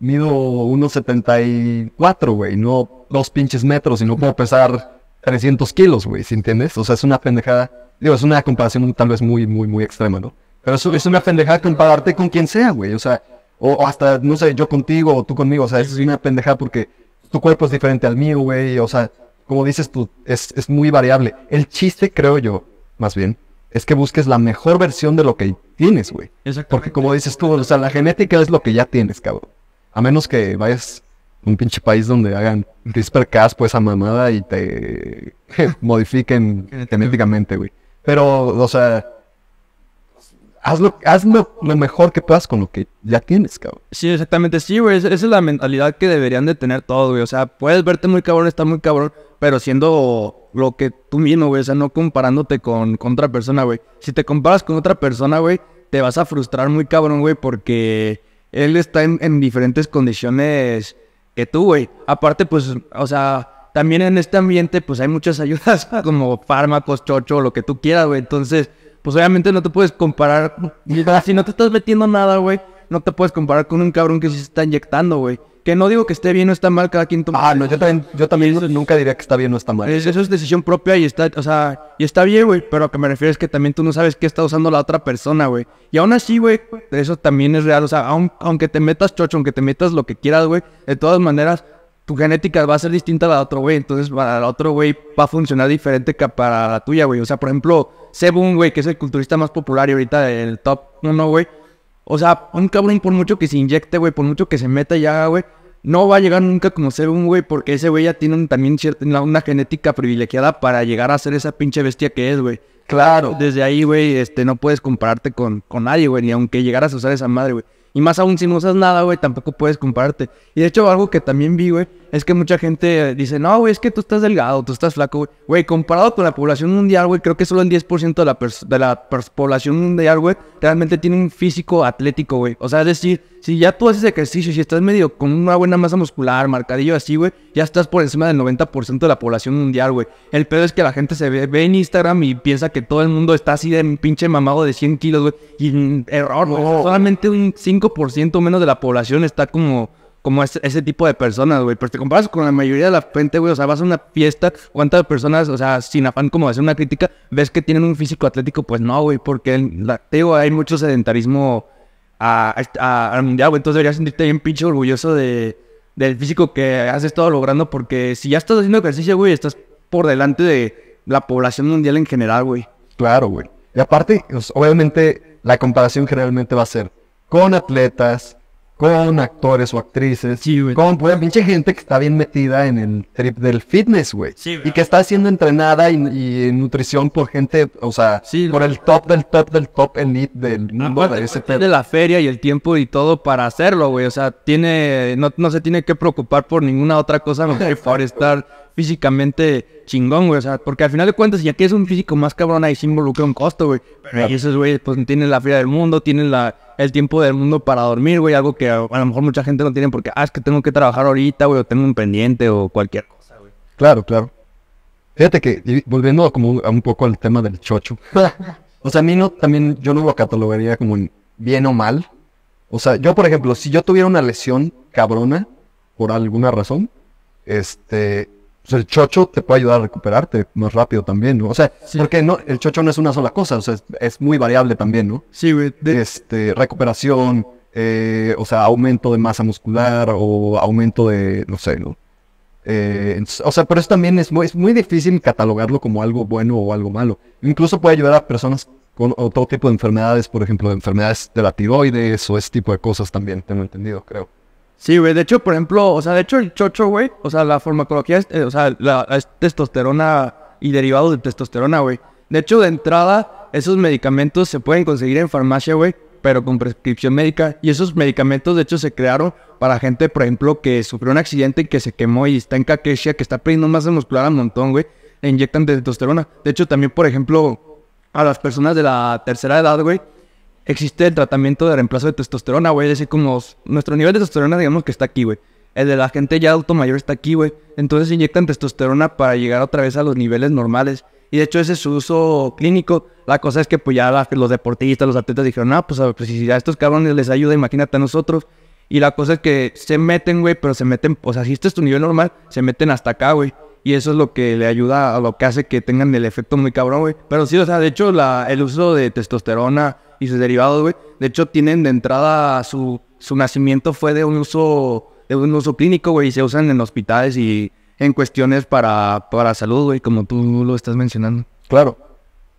mido 1,74, güey, no dos pinches metros y no puedo pesar 300 kilos, güey, ¿sí entiendes? O sea, es una pendejada. Digo, es una comparación tal vez muy, muy, muy extrema, ¿no? Pero es, es una pendejada compararte con quien sea, güey. O sea, o, hasta, no sé, yo contigo o tú conmigo. O sea, eso es una pendejada porque tu cuerpo es diferente al mío, güey. O sea, como dices tú, es, es muy variable. El chiste, creo yo, más bien, es que busques la mejor versión de lo que tienes, güey. Porque como dices tú, o sea, la genética es lo que ya tienes, cabrón. A menos que vayas a un pinche país donde hagan crispr pues a mamada y te modifiquen genéticamente, güey. Pero, o sea, hazlo, lo mejor que puedas con lo que ya tienes, cabrón. Sí, exactamente. Sí, güey. Esa es la mentalidad que deberían de tener todos, güey. O sea, puedes verte muy cabrón, estar muy cabrón, pero siendo lo que tú mismo, güey. O sea, no comparándote con otra persona, güey. Si te comparas con otra persona, güey, te vas a frustrar muy cabrón, güey, porque él está en, diferentes condiciones que tú, güey. Aparte, pues, o sea, también en este ambiente, pues hay muchas ayudas como fármacos, chocho, lo que tú quieras, güey. Entonces, pues obviamente no te puedes comparar. si no te estás metiendo nada, güey, no te puedes comparar con un cabrón que sí se está inyectando, güey. Que no digo que esté bien o está mal, cada quien toma. Ah, no, yo también, yo también nunca diría que está bien o está mal. eso es decisión propia y está, o sea, y está bien, güey. Pero a que me refiero es que también tú no sabes qué está usando la otra persona, güey. Y aún así, güey, eso también es real. O sea, aunque te metas chocho, aunque te metas lo que quieras, güey, de todas maneras, tu genética va a ser distinta a la de otro güey. Entonces, para el otro güey va a funcionar diferente que para la tuya, güey. O sea, por ejemplo, Sebun, güey, que es el culturista más popular y ahorita el top no, güey o sea, un cabrón, por mucho que se inyecte, güey, por mucho que se meta ya, haga, güey, no va a llegar nunca como ser un güey, porque ese güey ya tiene también cierta, una genética privilegiada para llegar a ser esa pinche bestia que es, güey. Claro. Desde ahí, güey, este, no puedes compararte con, con nadie, güey, ni aunque llegaras a usar esa madre, güey. Y más aún si no usas nada, güey, tampoco puedes compararte. Y de hecho, algo que también vi, güey, es que mucha gente dice, no, güey, es que tú estás delgado, tú estás flaco, güey. Güey, comparado con la población mundial, güey, creo que solo el 10% de la, de la población mundial, güey, realmente tiene un físico atlético, güey. O sea, es decir, si ya tú haces ejercicio, si estás medio con una buena masa muscular, marcadillo así, güey, ya estás por encima del 90% de la población mundial, güey. El pedo es que la gente se ve, en Instagram y piensa que todo el mundo está así de pinche mamado de 100 kilos, güey. Y mm, error, güey. Solamente un 5% menos de la población está como como ese, tipo de personas, güey. Pero te comparas con la mayoría de la gente, güey. O sea, vas a una fiesta, ¿cuántas personas, o sea, sin afán como de hacer una crítica, ves que tienen un físico atlético? Pues no, güey, porque, te digo, hay mucho sedentarismo al mundial, güey. Entonces deberías sentirte bien pinche orgulloso de, del físico que has estado logrando, porque si ya estás haciendo ejercicio, güey, estás por delante de la población mundial en general, güey. Claro, güey. Y aparte, pues, obviamente, la comparación generalmente va a ser con atletas con actores o actrices, sí, con pinche gente que está bien metida en el trip del fitness, güey. y que está siendo entrenada y, nutrición por gente, o sea, por el top del top del top elite del ah, mundo. De tiene la feria y el tiempo y todo para hacerlo, güey. O sea, tiene, no, se tiene que preocupar por ninguna otra cosa mejor por estar físicamente chingón, güey. O sea, porque al final de cuentas, ya que es un físico más cabrón, ahí se involucra un costo, güey. Pero esos, güey, pues tienen la fría del mundo, tienen la, el tiempo del mundo para dormir, güey. Algo que a, lo mejor mucha gente no tiene porque, ah, es que tengo que trabajar ahorita, güey, o tengo un pendiente o cualquier cosa, güey. Claro, claro. Fíjate que, volviendo como un poco al tema del chocho. o sea, a mí no, también, yo no lo catalogaría como bien o mal. O sea, yo, por ejemplo, si yo tuviera una lesión cabrona, por alguna razón, este, pues el chocho te puede ayudar a recuperarte más rápido también, ¿no? O sea, porque no, el chocho no es una sola cosa, o sea, es, muy variable también, ¿no? Sí, güey. De... Este, recuperación, eh, o sea, aumento de masa muscular o aumento de, no sé, ¿no? Eh, o sea, pero eso también es muy, muy difícil catalogarlo como algo bueno o algo malo. Incluso puede ayudar a personas con todo tipo de enfermedades, por ejemplo, enfermedades de la tiroides o ese tipo de cosas también, tengo entendido, creo. Sí, güey, de hecho, por ejemplo, o sea, de hecho el chocho, güey, o sea, la farmacología, eh, o sea, la, es testosterona y derivados de testosterona, güey. De hecho, de entrada, esos medicamentos se pueden conseguir en farmacia, güey, pero con prescripción médica. Y esos medicamentos, de hecho, se crearon para gente, por ejemplo, que sufrió un accidente y que se quemó y está en caquexia, que está perdiendo masa muscular un montón, güey. e inyectan testosterona. De hecho, también, por ejemplo, a las personas de la tercera edad, güey, existe el tratamiento de reemplazo de testosterona, güey. Es decir, como nuestro nivel de testosterona, digamos que está aquí, güey. El de la gente ya adulto mayor está aquí, güey. Entonces inyectan testosterona para llegar otra vez a los niveles normales. Y de hecho ese es su uso clínico. La cosa es que pues ya los deportistas, los atletas dijeron, ah, pues, a, pues, si a estos cabrones les ayuda, imagínate a nosotros. Y la cosa es que se meten, güey, pero se meten, o sea, si este es tu nivel normal, se meten hasta acá, güey. Y eso es lo que le ayuda a lo que hace que tengan el efecto muy cabrón, güey. Pero sí, o sea, de hecho la, el uso de testosterona y sus derivados, güey. De hecho, tienen de entrada su, su nacimiento fue de un uso, de un uso clínico, güey, y se usan en hospitales y en cuestiones para, para salud, güey, como tú lo estás mencionando. Claro.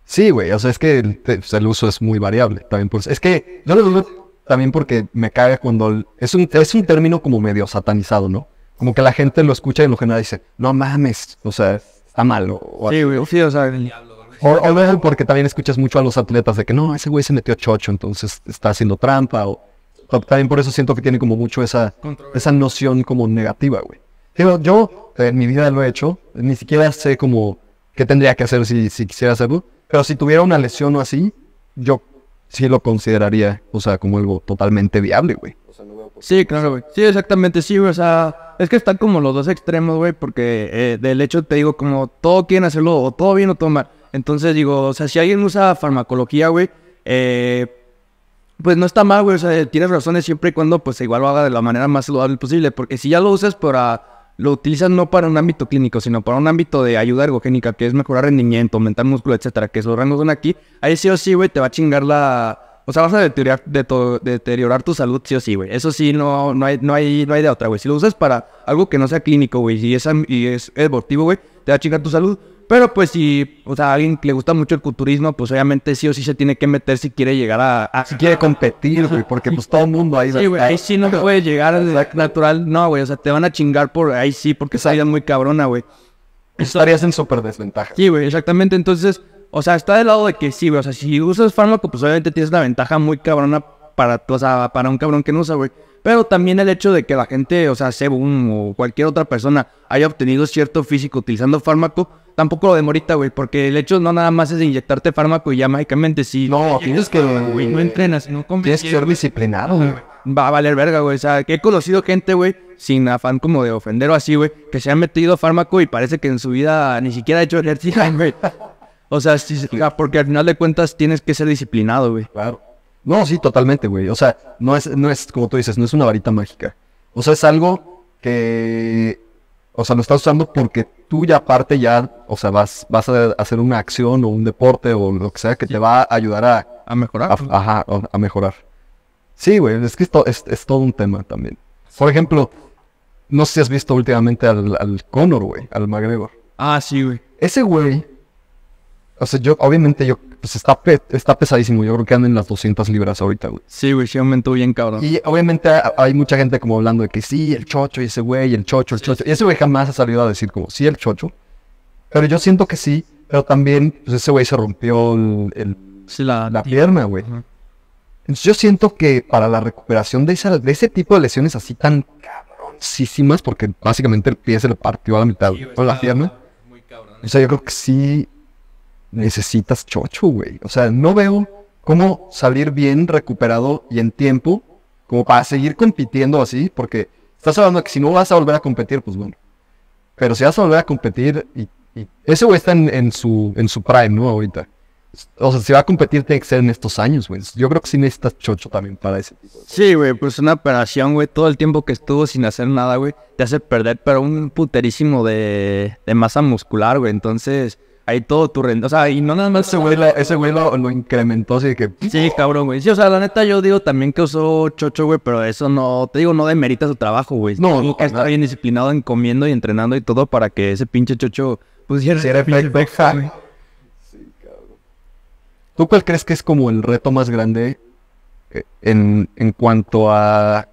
Sí, güey, o sea, es que el, pues, uso es muy variable. También pues es que yo lo dudo también porque me caga cuando... es, un, es un término como medio satanizado, ¿no? Como que la gente lo escucha y en lo general dice, no mames, o sea, está malo. Sí, güey, sí, o sea, el diablo. O, o porque también escuchas mucho a los atletas de que no, ese güey se metió chocho, entonces está haciendo trampa. O, también por eso siento que tiene como mucho esa, esa noción como negativa, güey. yo en mi vida lo he hecho, ni siquiera sé como qué tendría que hacer si, quisiera hacerlo, pero si tuviera una lesión o así, yo sí lo consideraría, o sea, como algo totalmente viable, güey. Sí, claro, güey. Sí, exactamente, sí, güey. O sea, es que están como los dos extremos, güey, porque eh, del hecho te digo, como todo quiere hacerlo o todo bien o todo mal. Entonces digo, o sea, si alguien usa farmacología, güey, eh, pues no está mal, güey. O sea, tienes razones siempre y cuando, pues igual lo haga de la manera más saludable posible. Porque si ya lo usas para. Lo utilizas no para un ámbito clínico, sino para un ámbito de ayuda ergogénica, que es mejorar rendimiento, aumentar músculo, etcétera, que esos rangos son aquí. Ahí sí o sí, güey, te va a chingar la. O sea, vas a deteriorar, de deteriorar tu salud sí o sí, güey. Eso sí, no, no, hay, no, hay, de otra, güey. Si lo usas para algo que no sea clínico, güey, y es, y es deportivo, güey, te va a chingar tu salud. Pero pues si, o sea, alguien que le gusta mucho el culturismo, pues obviamente sí o sí se tiene que meter si quiere llegar a... si quiere competir, güey, porque pues todo el mundo ahí... Sí, güey, ahí sí no puede llegar Exacto. natural, no, güey, o sea, te van a chingar por ahí sí, porque esa muy cabrona, güey. Estarías en súper desventaja. Sí, güey, exactamente, entonces, o sea, está del lado de que sí, güey, o sea, si usas fármaco, pues obviamente tienes la ventaja muy cabrona para, o sea, para un cabrón que no usa, güey pero también el hecho de que la gente, o sea, Sebum o cualquier otra persona haya obtenido cierto físico utilizando fármaco, tampoco lo demorita, güey, porque el hecho no nada más es inyectarte fármaco y ya mágicamente sí. No, tienes que. no entrenas, no Tienes que ser disciplinado, güey. Va a valer verga, güey. O sea, que he conocido gente, güey, sin afán como de ofender o así, güey, que se ha metido fármaco y parece que en su vida ni siquiera ha hecho ejercicio, güey. O sea, porque al final de cuentas tienes que ser disciplinado, güey. Claro. No, sí, totalmente, güey. O sea, no es, no es, como tú dices, no es una varita mágica. O sea, es algo que, o sea, lo estás usando porque tú ya aparte ya, o sea, vas, vas a hacer una acción o un deporte o lo que sea que te va a ayudar a... A mejorar. Pues. ajá, a mejorar. Sí, güey, es que esto es, es, todo un tema también. Por ejemplo, no sé si has visto últimamente al, al Conor, güey, al McGregor. Ah, sí, güey. Ese güey o sea, yo, obviamente, yo, pues está, está pesadísimo. Yo creo que andan en las 200 libras ahorita, güey. Sí, güey, sí aumentó bien cabrón. Y obviamente hay mucha gente como hablando de que sí, el chocho y ese güey, el chocho, el chocho. Y ese güey jamás ha salido a decir como, sí, el chocho. Pero yo siento que sí, pero también, pues ese güey se rompió el, la, pierna, güey. Entonces yo siento que para la recuperación de, de ese tipo de lesiones así tan cabroncísimas, porque básicamente el pie se le partió a la mitad, o la pierna. O sea, yo creo que sí necesitas chocho, güey. O sea, no veo cómo salir bien, recuperado y en tiempo, como para seguir compitiendo así, porque estás hablando de que si no vas a volver a competir, pues bueno. Pero si vas a volver a competir, y, ese güey está en, su, en su prime, ¿no? Ahorita. O sea, si va a competir, tiene que ser en estos años, güey. Yo creo que sí necesitas chocho también para ese tipo. Sí, güey, pues una operación, güey. Todo el tiempo que estuvo sin hacer nada, güey, te hace perder, pero un puterísimo de, de masa muscular, güey. Entonces, ahí todo tu renta. O sea, y no nada más. Ese güey, ese lo, incrementó, así que. Sí, cabrón, güey. Sí, o sea, la neta, yo digo también que usó chocho, güey, pero eso no, te digo, no demerita su trabajo, güey. No, no. Está bien disciplinado en comiendo y entrenando y todo para que ese pinche chocho pusiera. Si era Sí, cabrón. ¿Tú cuál crees que es como el reto más grande en, en cuanto a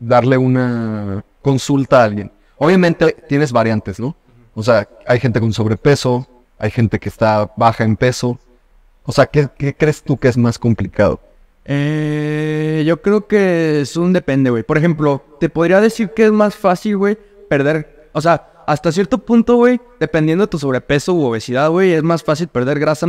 darle una consulta a alguien? Obviamente tienes variantes, ¿no? O sea, hay gente con sobrepeso, hay gente que está baja en peso. O sea, ¿qué, crees tú que es más complicado? Eh, yo creo que es un depende, güey. Por ejemplo, te podría decir que es más fácil, güey, perder. O sea, hasta cierto punto, güey, dependiendo de tu sobrepeso u obesidad, güey, es más fácil perder grasa,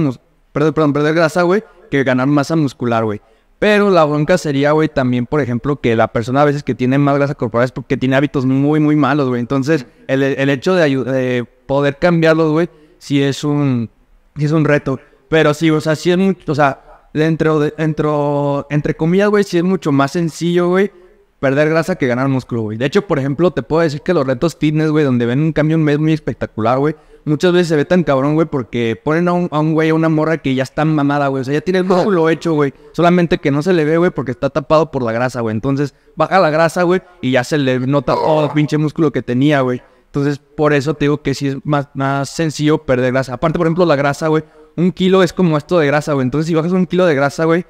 perder grasa, güey, que ganar masa muscular, güey. Pero la bronca sería, güey, también, por ejemplo, que la persona a veces que tiene más grasa corporal es porque tiene hábitos muy, muy malos, güey. Entonces, el, hecho de, de poder cambiarlos, güey, si es un, es un reto. Pero sí, o sea, sí es mucho, o sea, dentro, de, dentro, entre comillas, güey, sí es mucho más sencillo, güey, perder grasa que ganar músculo, güey. De hecho, por ejemplo, te puedo decir que los retos fitness, güey, donde ven un cambio un mes muy espectacular, güey, muchas veces se ve tan cabrón, güey, porque ponen a un, a un güey, a una morra que ya está mamada, güey. O sea, ya tiene el músculo hecho, güey. Solamente que no se le ve, güey, porque está tapado por la grasa, güey. Entonces, baja la grasa, güey, y ya se le nota todo el pinche músculo que tenía, güey. Entonces, por eso te digo que sí es más, más sencillo perder grasa. Aparte, por ejemplo, la grasa, güey, un kilo es como esto de grasa, güey. Entonces, si bajas un kilo de grasa, güey,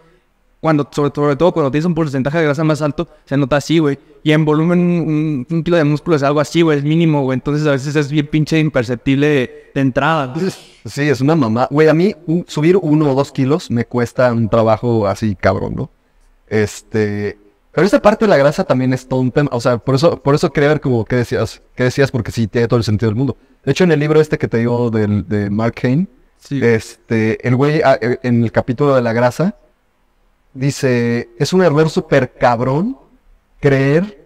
cuando, sobre, sobre, todo cuando tienes un porcentaje de grasa más alto, se nota así, güey. Y en volumen, un, kilo de músculo es algo así, güey, es mínimo, güey. Entonces a veces es bien pinche imperceptible de, entrada. Sí, es una mamá. Güey, a mí subir uno o dos kilos me cuesta un trabajo así, cabrón, ¿no? Este, pero esa parte de la grasa también es todo tema. O sea, por eso, por eso quería ver como qué decías, qué decías, porque sí tiene todo el sentido del mundo. De hecho, en el libro este que te digo de Mark Kane, este, el güey ah, eh, en el capítulo de la grasa dice, es un error súper cabrón creer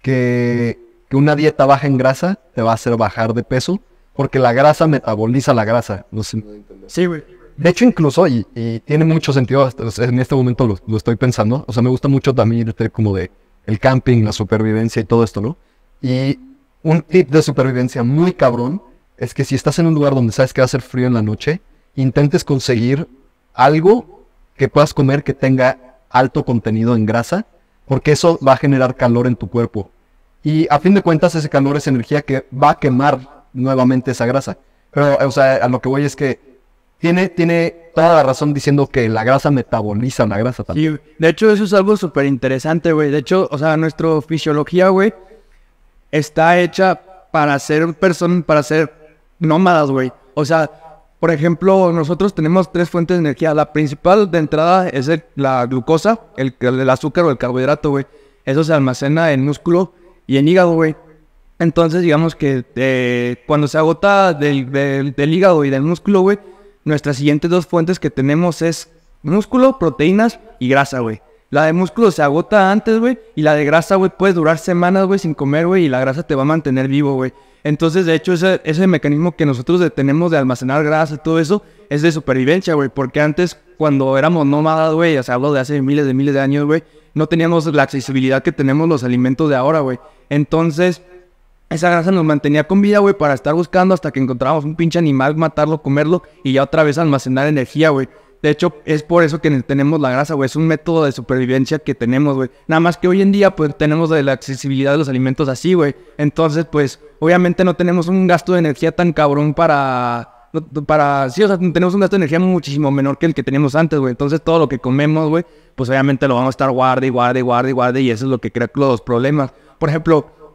que, que una dieta baja en grasa te va a hacer bajar de peso, porque la grasa metaboliza la grasa. No Sí, güey. De hecho, incluso, y, tiene mucho sentido, en este momento lo, lo, estoy pensando, o sea, me gusta mucho también este, como de el camping, la supervivencia y todo esto, ¿no? Y un tip de supervivencia muy cabrón es que si estás en un lugar donde sabes que va a hacer frío en la noche, intentes conseguir algo que puedas comer que tenga alto contenido en grasa, porque eso va a generar calor en tu cuerpo. Y a fin de cuentas, ese calor es energía que va a quemar nuevamente esa grasa. Pero, o sea, a lo que voy es que tiene, tiene toda la razón diciendo que la grasa metaboliza una grasa también. de hecho, eso es algo súper interesante, güey. De hecho, o sea, nuestra fisiología, güey, está hecha para ser personas, para ser nómadas, güey. O sea, por ejemplo, nosotros tenemos tres fuentes de energía. La principal de entrada es la glucosa, el, el, azúcar o el carbohidrato, güey. Eso se almacena en músculo y en hígado, güey. Entonces, digamos que eh, cuando se agota del, del, del hígado y del músculo, güey, Nuestras siguientes dos fuentes que tenemos es músculo, proteínas y grasa, güey. La de músculo se agota antes, güey. Y la de grasa, güey, puede durar semanas, güey, sin comer, güey. Y la grasa te va a mantener vivo, güey. Entonces, de hecho, ese, ese mecanismo que nosotros tenemos de almacenar grasa y todo eso es de supervivencia, güey. Porque antes, cuando éramos nómadas, güey, o sea, hablo de hace miles de miles de años, güey, no teníamos la accesibilidad que tenemos los alimentos de ahora, güey. Entonces, esa grasa nos mantenía con vida, güey, para estar buscando hasta que encontrábamos un pinche animal, matarlo, comerlo y ya otra vez almacenar energía, güey. De hecho, es por eso que tenemos la grasa, güey. Es un método de supervivencia que tenemos, güey. Nada más que hoy en día, pues, tenemos la accesibilidad de los alimentos así, güey. Entonces, pues, obviamente no tenemos un gasto de energía tan cabrón para... Para... Sí, o sea, tenemos un gasto de energía muchísimo menor que el que teníamos antes, güey. Entonces, todo lo que comemos, güey, pues, obviamente lo vamos a estar guarde y guarde y guarde y guarde. Y eso es lo que crea los problemas. Por ejemplo,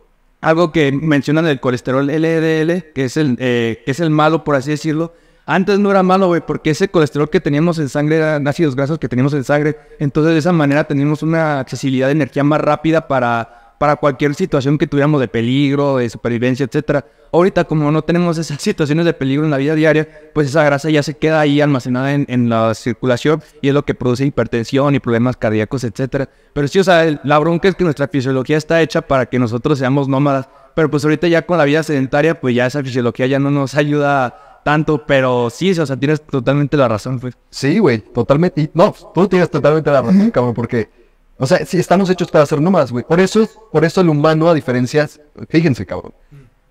algo que mencionan el colesterol LDL, que es el, eh, que es el malo, por así decirlo. Antes no era malo, güey, porque ese colesterol que teníamos en sangre eran ácidos grasos que teníamos en sangre. Entonces, de esa manera teníamos una accesibilidad de energía más rápida para para cualquier situación que tuviéramos de peligro, de supervivencia, etcétera. Ahorita, como no tenemos esas situaciones de peligro en la vida diaria, pues esa grasa ya se queda ahí almacenada en, la circulación y es lo que produce hipertensión y problemas cardíacos, etcétera. Pero sí, o sea, la bronca es que nuestra fisiología está hecha para que nosotros seamos nómadas. Pero pues ahorita ya con la vida sedentaria, pues ya esa fisiología ya no nos ayuda tanto, pero sí, o sea, tienes totalmente la razón, pues. Sí, güey, totalmente. No, tú tienes totalmente la razón, cabrón, porque o sea, sí, estamos hechos para ser nómadas, güey. Por eso, por eso el humano, a diferencia, fíjense, cabrón.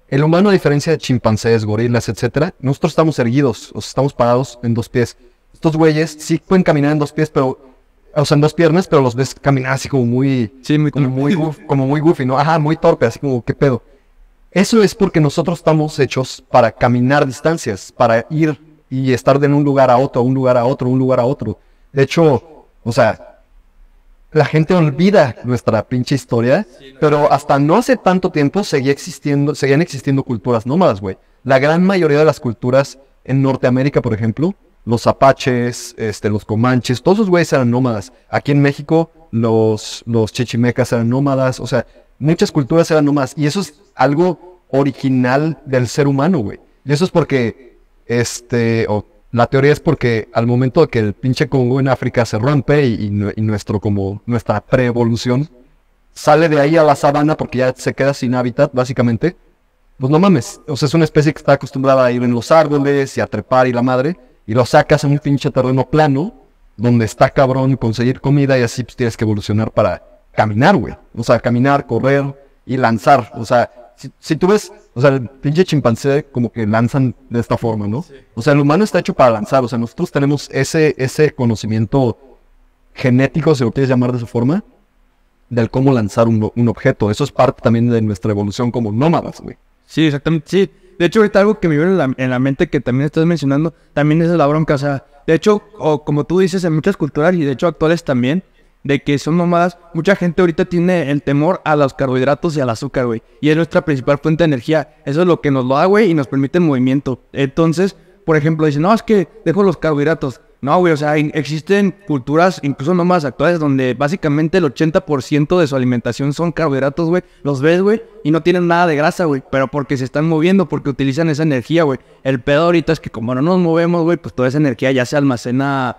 El humano, a diferencia de chimpancés, gorilas, etcétera, nosotros estamos erguidos, o sea, estamos parados en dos pies. Estos güeyes sí pueden caminar en dos pies, pero, o sea, en dos piernas, pero los ves caminar así como muy, sí, muy como muy, como muy goofy, ¿no? Ajá, muy torpe, así como, ¿qué pedo? Eso es porque nosotros estamos hechos para caminar distancias, para ir y estar de un lugar a otro, un lugar a otro, un lugar a otro. De hecho, o sea, la gente olvida nuestra pinche historia, pero hasta no hace tanto tiempo seguía existiendo, seguían existiendo culturas nómadas, güey. La gran mayoría de las culturas en Norteamérica, por ejemplo, los apaches, este, los comanches, todos esos güeyes eran nómadas. Aquí en México, los, los chichimecas eran nómadas, o sea, muchas culturas eran nómadas. Y eso es algo original del ser humano, güey. Y eso es porque, este, o la teoría es porque al momento que el pinche Congo en África se rompe y, nuestro, como, nuestra preevolución sale de ahí a la sabana porque ya se queda sin hábitat, básicamente. Pues no mames, o sea, es una especie que está acostumbrada a ir en los árboles y a trepar y la madre, y lo sacas en un pinche terreno plano donde está cabrón conseguir comida y así pues, tienes que evolucionar para caminar, güey. O sea, caminar, correr y lanzar. O sea, si, tú ves, o sea, el pinche chimpancé como que lanzan de esta forma, ¿no? O sea, el humano está hecho para lanzar, o sea, nosotros tenemos ese, ese conocimiento genético, si lo quieres llamar de esa forma, del cómo lanzar un, un objeto. Eso es parte también de nuestra evolución como nómadas, güey. Sí, exactamente, sí. De hecho, ahorita algo que me viene en la, mente que también estás mencionando, también es la bronca. O sea, de hecho, o como tú dices, en muchas culturas y de hecho actuales también, de que son nómadas, mucha gente ahorita tiene el temor a los carbohidratos y al azúcar, güey. Y es nuestra principal fuente de energía. Eso es lo que nos lo da, güey, y nos permite el movimiento. Entonces, por ejemplo, dicen, no, es que dejo los carbohidratos. No, güey, o sea, existen culturas, incluso nómadas actuales, donde básicamente el 80% de su alimentación son carbohidratos, güey. Los ves, güey, y no tienen nada de grasa, güey. Pero porque se están moviendo, porque utilizan esa energía, güey. El pedo ahorita es que como no nos movemos, güey, pues toda esa energía ya se almacena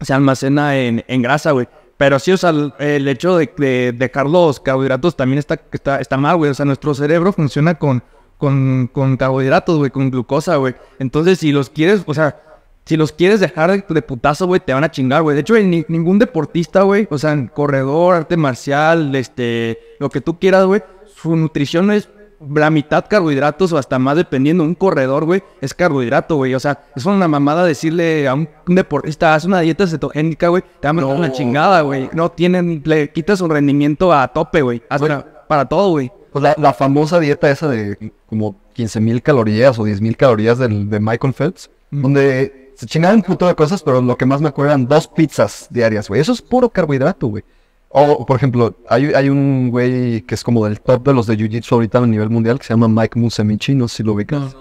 se almacena en, en grasa, güey. Pero sí, o sea, el hecho de, de, dejar los carbohidratos también está, está, está mal, güey. O sea, nuestro cerebro funciona con, con, carbohidratos, güey, con glucosa, güey. Entonces, si los quieres, o sea, si los quieres dejar de, putazo, güey, te van a chingar, güey. De hecho, ningún deportista, güey, o sea, corredor, arte marcial, este, lo que tú quieras, güey, su nutrición es la mitad carbohidratos o hasta más, dependiendo. Un corredor, güey, es carbohidrato, güey. O sea, es una mamada decirle a un deportista, haz una dieta cetogénica, güey, te va a una chingada, güey. No tienen, le quitas un rendimiento a tope, güey. Hasta para todo, güey. Pues la, famosa dieta esa de como 15.000 mil calorías o 10.000 mil calorías del, de Michael Phelps, donde se chingaban un puto de cosas, pero lo que más me acuerdan, dos pizzas diarias, güey. Eso es puro carbohidrato, güey. O, por ejemplo, hay, hay un güey que es como del top de los de Jiu-Jitsu ahorita a nivel mundial que se llama Mike Musemichi, no sé si lo ubicas.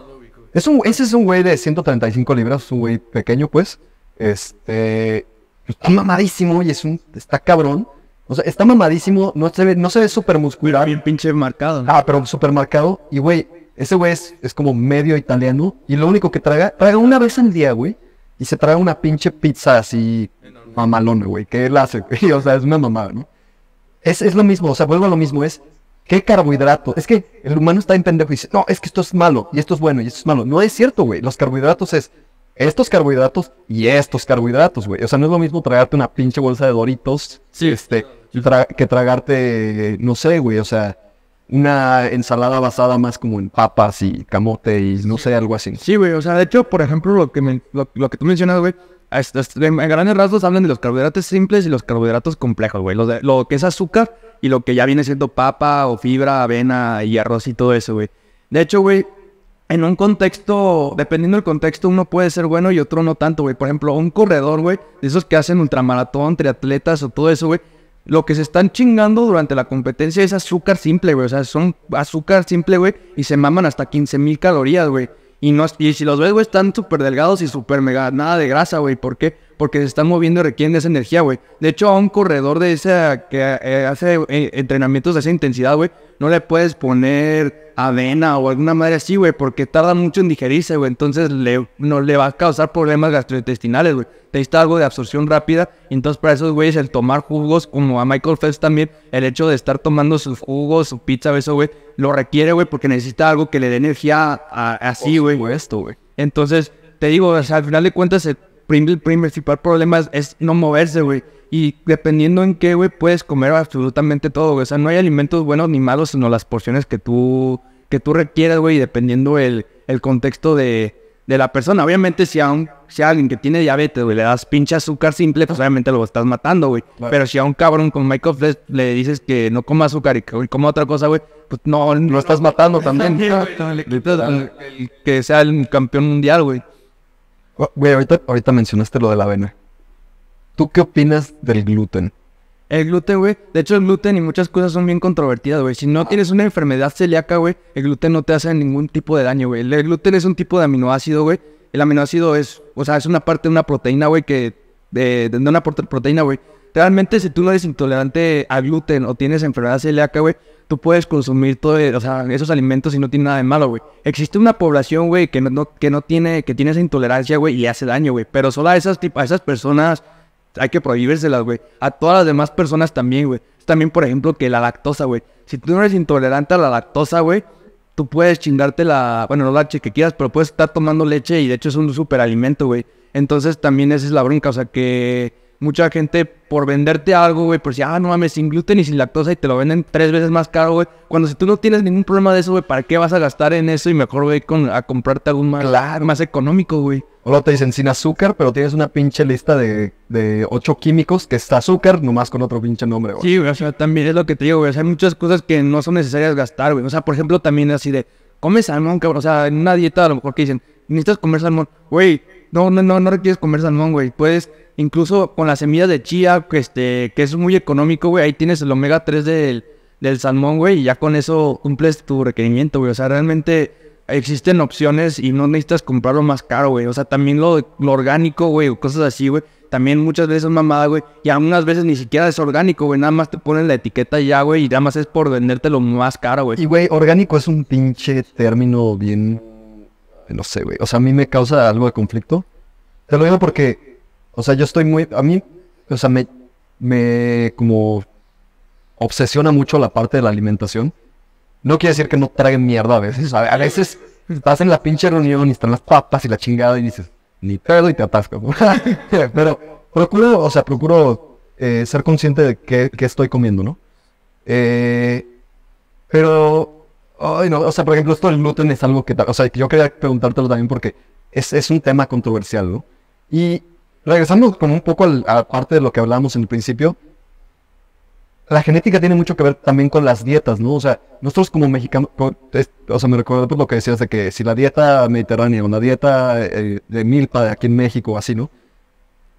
Es un, ese es un güey de 135 libras, un güey pequeño, pues. Este. Pues, está mamadísimo y es un. Está cabrón. O sea, está mamadísimo, no se ve, no se ve súper muscular. Bien pinche marcado. Ah, pero súper marcado. Y güey, ese güey es, es como medio italiano. Y lo único que traga, traga una vez al día, güey. Y se traga una pinche pizza así mamalón, güey, ¿qué él hace, güey, o sea, es una mamada, ¿no? Es, lo mismo, o sea, vuelvo a lo mismo, es ¿Qué carbohidrato? Es que el humano está en pendejo y dice, no, es que esto es malo, y esto es bueno, y esto es malo. No es cierto, güey. Los carbohidratos es estos carbohidratos y estos carbohidratos, güey. O sea, no es lo mismo tragarte una pinche bolsa de doritos sí. este, que tragarte, no sé, güey. O sea, una ensalada basada más como en papas y camote y no sé, algo así. Sí, güey. O sea, de hecho, por ejemplo, lo que, me, lo, lo que tú mencionas, güey, en grandes rasgos hablan de los carbohidratos simples y los carbohidratos complejos, güey. Lo, lo que es azúcar y lo que ya viene siendo papa o fibra, avena y arroz y todo eso, güey. De hecho, güey, en un contexto, dependiendo del contexto, uno puede ser bueno y otro no tanto, güey. Por ejemplo, un corredor, güey, de esos que hacen ultramaratón, triatletas o todo eso, güey. Lo que se están chingando durante la competencia es azúcar simple, güey. O sea, son azúcar simple, güey, y se maman hasta 15 mil calorías, güey. Y, no, si los ves, güey, están súper delgados y súper mega, nada de grasa, güey. ¿Por qué? porque se están moviendo y requieren de esa energía, güey. De hecho, a un corredor de esa que eh, hace eh, entrenamientos de esa intensidad, güey, no le puedes poner avena o alguna madre así, güey, porque tarda mucho en digerirse, güey. Entonces le, no, le va a causar problemas gastrointestinales, güey. Te Necesita algo de absorción rápida. Entonces, para esos güeyes, el tomar jugos, como a Michael Phelps también, el hecho de estar tomando sus jugos, su pizza, eso, güey, lo requiere, güey, porque necesita algo que le dé energía así, güey. O güey. Entonces, te digo, al final de cuentas, el principal problema es, no moverse, güey. Y dependiendo en qué, güey, puedes comer absolutamente todo, güey. O sea, no hay alimentos buenos ni malos, sino las porciones que tú, que tú requieras, güey, dependiendo el, el contexto de, la persona. Obviamente, si a, si a alguien que tiene diabetes, güey, le das pinche azúcar simple, pues obviamente lo estás matando, güey. Pero si a un cabrón con Michael le, le dices que no coma azúcar y que coma otra cosa, güey, pues no, lo estás matando también. el, que sea el campeón mundial, güey. Oh, güey, ahorita, mencionaste lo de la avena. ¿Tú qué opinas del gluten? El gluten, güey. De hecho, el gluten y muchas cosas son bien controvertidas, güey. Si no ah. tienes una enfermedad celíaca, güey, el gluten no te hace ningún tipo de daño, güey. El gluten es un tipo de aminoácido, güey. El aminoácido es, o sea, es una parte de una proteína, güey, que de, de una proteína, güey. Realmente, si tú no eres intolerante a gluten o tienes enfermedad celíaca, güey, tú puedes consumir todo, o sea, esos alimentos y no tiene nada de malo, güey. Existe una población, güey, que no, que no tiene, que tiene esa intolerancia, güey, y hace daño, güey. Pero solo a esas, a esas personas hay que prohibírselas, güey. A todas las demás personas también, güey. También, por ejemplo, que la lactosa, güey. Si tú no eres intolerante a la lactosa, güey, tú puedes chingarte la, bueno, no la leche que quieras, pero puedes estar tomando leche y de hecho es un superalimento, güey. Entonces también esa es la bronca, o sea que mucha gente por venderte algo, güey, pues ya ah, no mames, sin gluten y sin lactosa y te lo venden tres veces más caro, güey. Cuando si tú no tienes ningún problema de eso, güey, ¿para qué vas a gastar en eso y mejor, güey, con, a comprarte algún más, más económico, güey? O lo te dicen sin azúcar, pero tienes una pinche lista de, de ocho químicos que está azúcar, nomás con otro pinche nombre, güey. Sí, güey, o sea, también es lo que te digo, güey. O sea, hay muchas cosas que no son necesarias gastar, güey. O sea, por ejemplo, también así de, come salmón, cabrón. O sea, en una dieta a lo mejor que dicen, necesitas comer salmón. Güey, no, no, no, no requieres comer salmón, güey. Puedes, incluso con las semillas de chía, que, este, que es muy económico, güey. Ahí tienes el omega 3 del, del salmón, güey. Y ya con eso cumples tu requerimiento, güey. O sea, realmente existen opciones y no necesitas comprarlo más caro, güey. O sea, también lo, orgánico, güey, o cosas así, güey. También muchas veces es mamada, güey. Y algunas veces ni siquiera es orgánico, güey. Nada más te ponen la etiqueta ya, güey. Y nada más es por venderte lo más caro, güey. Y, güey, orgánico es un pinche término bien no sé, güey. O sea, a mí me causa algo de conflicto. Te lo digo porque, o sea, yo estoy muy, a mí, o sea, me, me como obsesiona mucho la parte de la alimentación. No quiere decir que no traguen mierda a veces. A, veces estás en la pinche reunión y están las papas y la chingada y dices, ni pedo y te atasco. Pero procuro, o sea, procuro eh, ser consciente de qué, qué estoy comiendo, ¿no? Eh, pero no, o sea, por ejemplo, esto del gluten es algo que, o sea, yo quería preguntártelo también porque es, es un tema controversial, ¿no? Y regresando con un poco al, a parte de lo que hablábamos en el principio, la genética tiene mucho que ver también con las dietas, ¿no? O sea, nosotros como mexicanos, o sea, me recuerdo lo que decías de que si la dieta mediterránea o la dieta eh, de milpa de aquí en México, así, ¿no?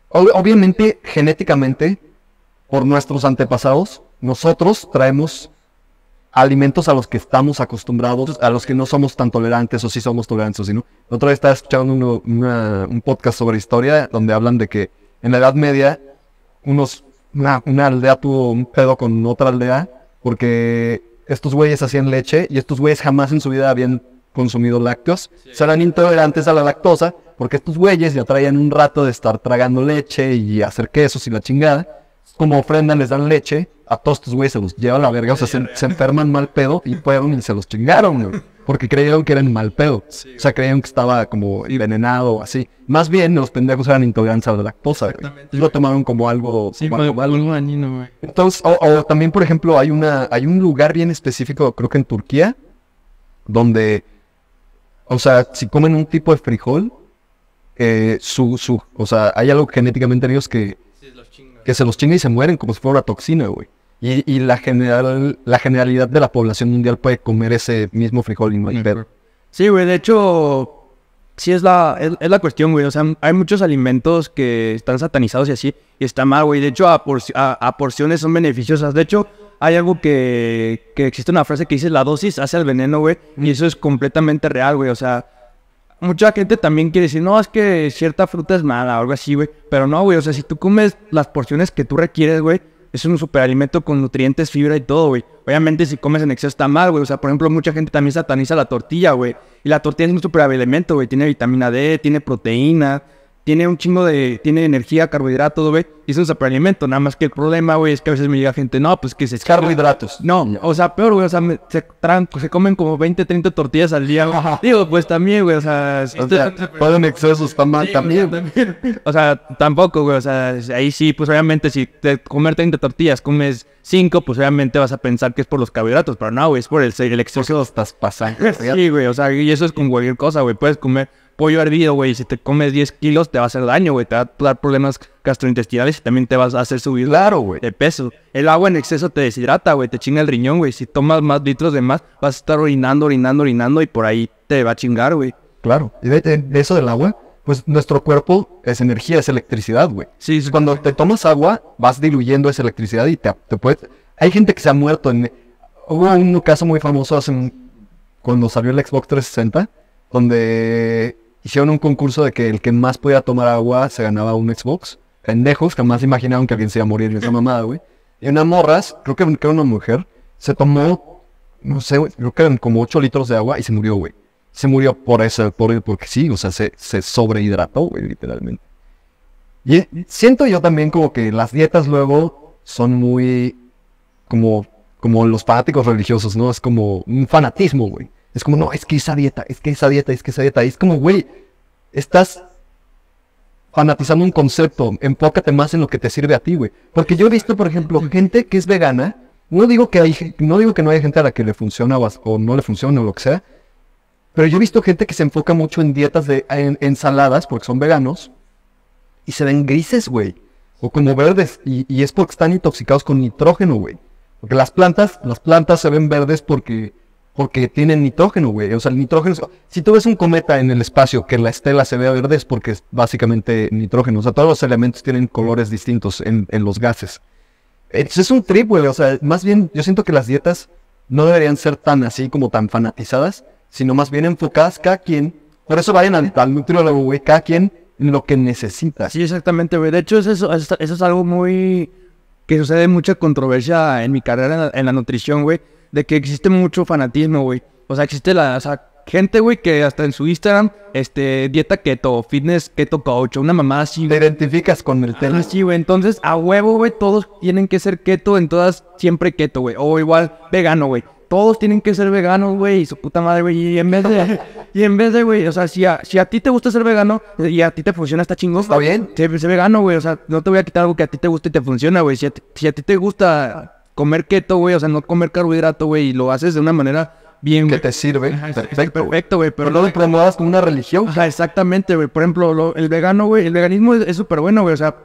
obviamente, genéticamente, por nuestros antepasados, nosotros traemos alimentos a los que estamos acostumbrados, a los que no somos tan tolerantes o sí somos tolerantes o sí no. otra vez estaba escuchando un podcast sobre historia donde hablan de que en la Edad Media unos, una, aldea tuvo un pedo con otra aldea porque estos güeyes hacían leche y estos güeyes jamás en su vida habían consumido lácteos. Serán intolerantes a la lactosa porque estos güeyes ya traían un rato de estar tragando leche y hacer quesos y la chingada como ofrenda les dan leche, a todos estos güeyes se los lleva a la verga, o sea, se, enferman mal pedo y fueron y se los chingaron, Porque creyeron que eran mal pedo. o sea, creyeron que estaba como envenenado o así. Más bien, los pendejos eran intolerantes a la lactosa, güey. Y lo tomaron como algo... Sí, como, algo Entonces, o, también, por ejemplo, hay, una, hay un lugar bien específico, creo que en Turquía, donde... O sea, si comen un tipo de frijol, eh, su, su, o sea, hay algo genéticamente en ellos que que se los chinga y se mueren como si fuera una toxina, güey. Y, la, general, la generalidad de la población mundial puede comer ese mismo frijol y no hay Sí, güey, de hecho, sí es la, es, la cuestión, güey. O sea, hay muchos alimentos que están satanizados y así, y está mal, güey. De hecho, a, porciones son beneficiosas. De hecho, hay algo que, que existe una frase que dice, la dosis hace al veneno, güey. Y eso es completamente real, güey. O sea, mucha gente también quiere decir, no, es que cierta fruta es mala o algo así, güey. Pero no, güey, o sea, si tú comes las porciones que tú requieres, güey, es un superalimento con nutrientes, fibra y todo, güey. Obviamente si comes en exceso está mal, güey. O sea, por ejemplo, mucha gente también sataniza la tortilla, güey. Y la tortilla es un superalimento, güey. Tiene vitamina D, tiene proteína, tiene un chingo de, tiene energía, carbohidrato, güey, y es un superalimento, nada más que el problema, güey, es que a veces me llega gente, no, pues que se... Es carbohidratos. No, o sea, peor, güey, o sea, se, tran, se comen como 20, 30 tortillas al día, Digo, pues también, güey, o sea... O sea pueden excesos también. también. O sea, tampoco, güey, o sea, ahí sí, pues obviamente si te comer 30 tortillas comes 5, pues obviamente vas a pensar que es por los carbohidratos, pero no, güey, es por el, exceso. estás pasando. sí, güey, o sea, y eso es con cualquier cosa, güey, puedes comer pollo hervido, güey, si te comes 10 kilos te va a hacer daño, güey, te va a dar problemas gastrointestinales y también te vas a hacer subir claro, güey. de peso. El agua en exceso te deshidrata, güey, te chinga el riñón, güey. Si tomas más litros de más, vas a estar orinando, orinando, orinando y por ahí te va a chingar, güey. Claro, y de, eso del agua, pues nuestro cuerpo es energía, es electricidad, güey. Sí, Cuando te tomas agua, vas diluyendo esa electricidad y te, te puedes... Hay gente que se ha muerto en... Hubo un caso muy famoso hace un... cuando salió el Xbox 360, donde hicieron un concurso de que el que más podía tomar agua se ganaba un Xbox. Pendejos, jamás imaginaron que alguien se iba a morir en esa mamada, güey. Y una morras, creo que, era una mujer, se tomó, no sé, creo que eran como 8 litros de agua y se murió, güey. Se murió por eso, por, porque sí, o sea, se, se sobrehidrató, güey, literalmente. Y eh, siento yo también como que las dietas luego son muy como, como los fanáticos religiosos, ¿no? Es como un fanatismo, güey. Es como, no, es que esa dieta, es que esa dieta, es que esa dieta. Y es como, güey, estás fanatizando un concepto. Enfócate más en lo que te sirve a ti, güey. Porque yo he visto, por ejemplo, gente que es vegana. No digo que, no haya gente a la que le funciona o, no le funciona o lo que sea. Pero yo he visto gente que se enfoca mucho en dietas de ensaladas porque son veganos y se ven grises, güey. O como verdes. Y, y es porque están intoxicados con nitrógeno, güey. Porque las plantas, las plantas se ven verdes porque porque tienen nitrógeno, güey. O sea, el nitrógeno. Si tú ves un cometa en el espacio que la estela se vea verde es porque es básicamente nitrógeno. O sea, todos los elementos tienen colores distintos en, los gases. Entonces es un trip, güey. O sea, más bien yo siento que las dietas no deberían ser tan así como tan fanatizadas, sino más bien enfocadas cada quien. Por eso vayan al, al nutriólogo, güey. Cada quien en lo que necesita. Sí, exactamente, güey. De hecho, eso, eso, es algo muy. que sucede mucha controversia en mi carrera en la nutrición, güey de que existe mucho fanatismo, güey. O sea, existe la, o sea, gente, güey, que hasta en su Instagram, este, dieta keto, fitness keto coach, una mamá así. Te identificas con el tema. Ah, sí, güey. Entonces, a huevo, güey, todos tienen que ser keto, en todas siempre keto, güey. O igual vegano, güey. Todos tienen que ser veganos, güey, y su puta madre, güey. Y en vez de, y en vez de, güey, o sea, si a, si a ti te gusta ser vegano y a ti te funciona, está chingón. Está bien. Siempre pues, ser vegano, güey. O sea, no te voy a quitar algo que a ti te gusta y te funciona, güey. si a ti te gusta comer keto, güey, o sea, no comer carbohidrato, güey, y lo haces de una manera bien... Que te sirve. perfecto, güey. Pero lo promuevas como una religión. O sea, exactamente, güey. Por ejemplo, el vegano, güey, el veganismo es súper bueno, güey. O sea,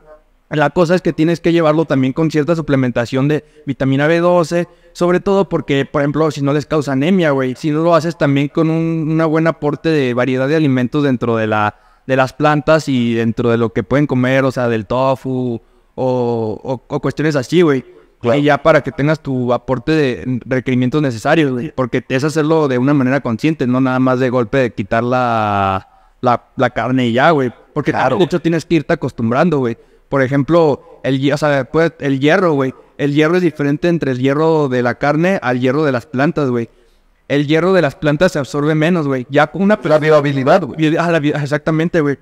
la cosa es que tienes que llevarlo también con cierta suplementación de vitamina B12, sobre todo porque, por ejemplo, si no les causa anemia, güey, si no lo haces también con un una buen aporte de variedad de alimentos dentro de, la, de las plantas y dentro de lo que pueden comer, o sea, del tofu o, o cuestiones así, güey y ya para que tengas tu aporte de requerimientos necesarios, güey. Porque es hacerlo de una manera consciente, no nada más de golpe de quitar la, carne y ya, güey. Porque de hecho tienes que irte acostumbrando, güey. Por ejemplo, el, o sea, el hierro, güey. El hierro es diferente entre el hierro de la carne al hierro de las plantas, güey el hierro de las plantas se absorbe menos, güey. Ya con una... La viabilidad, güey. Exactamente, güey.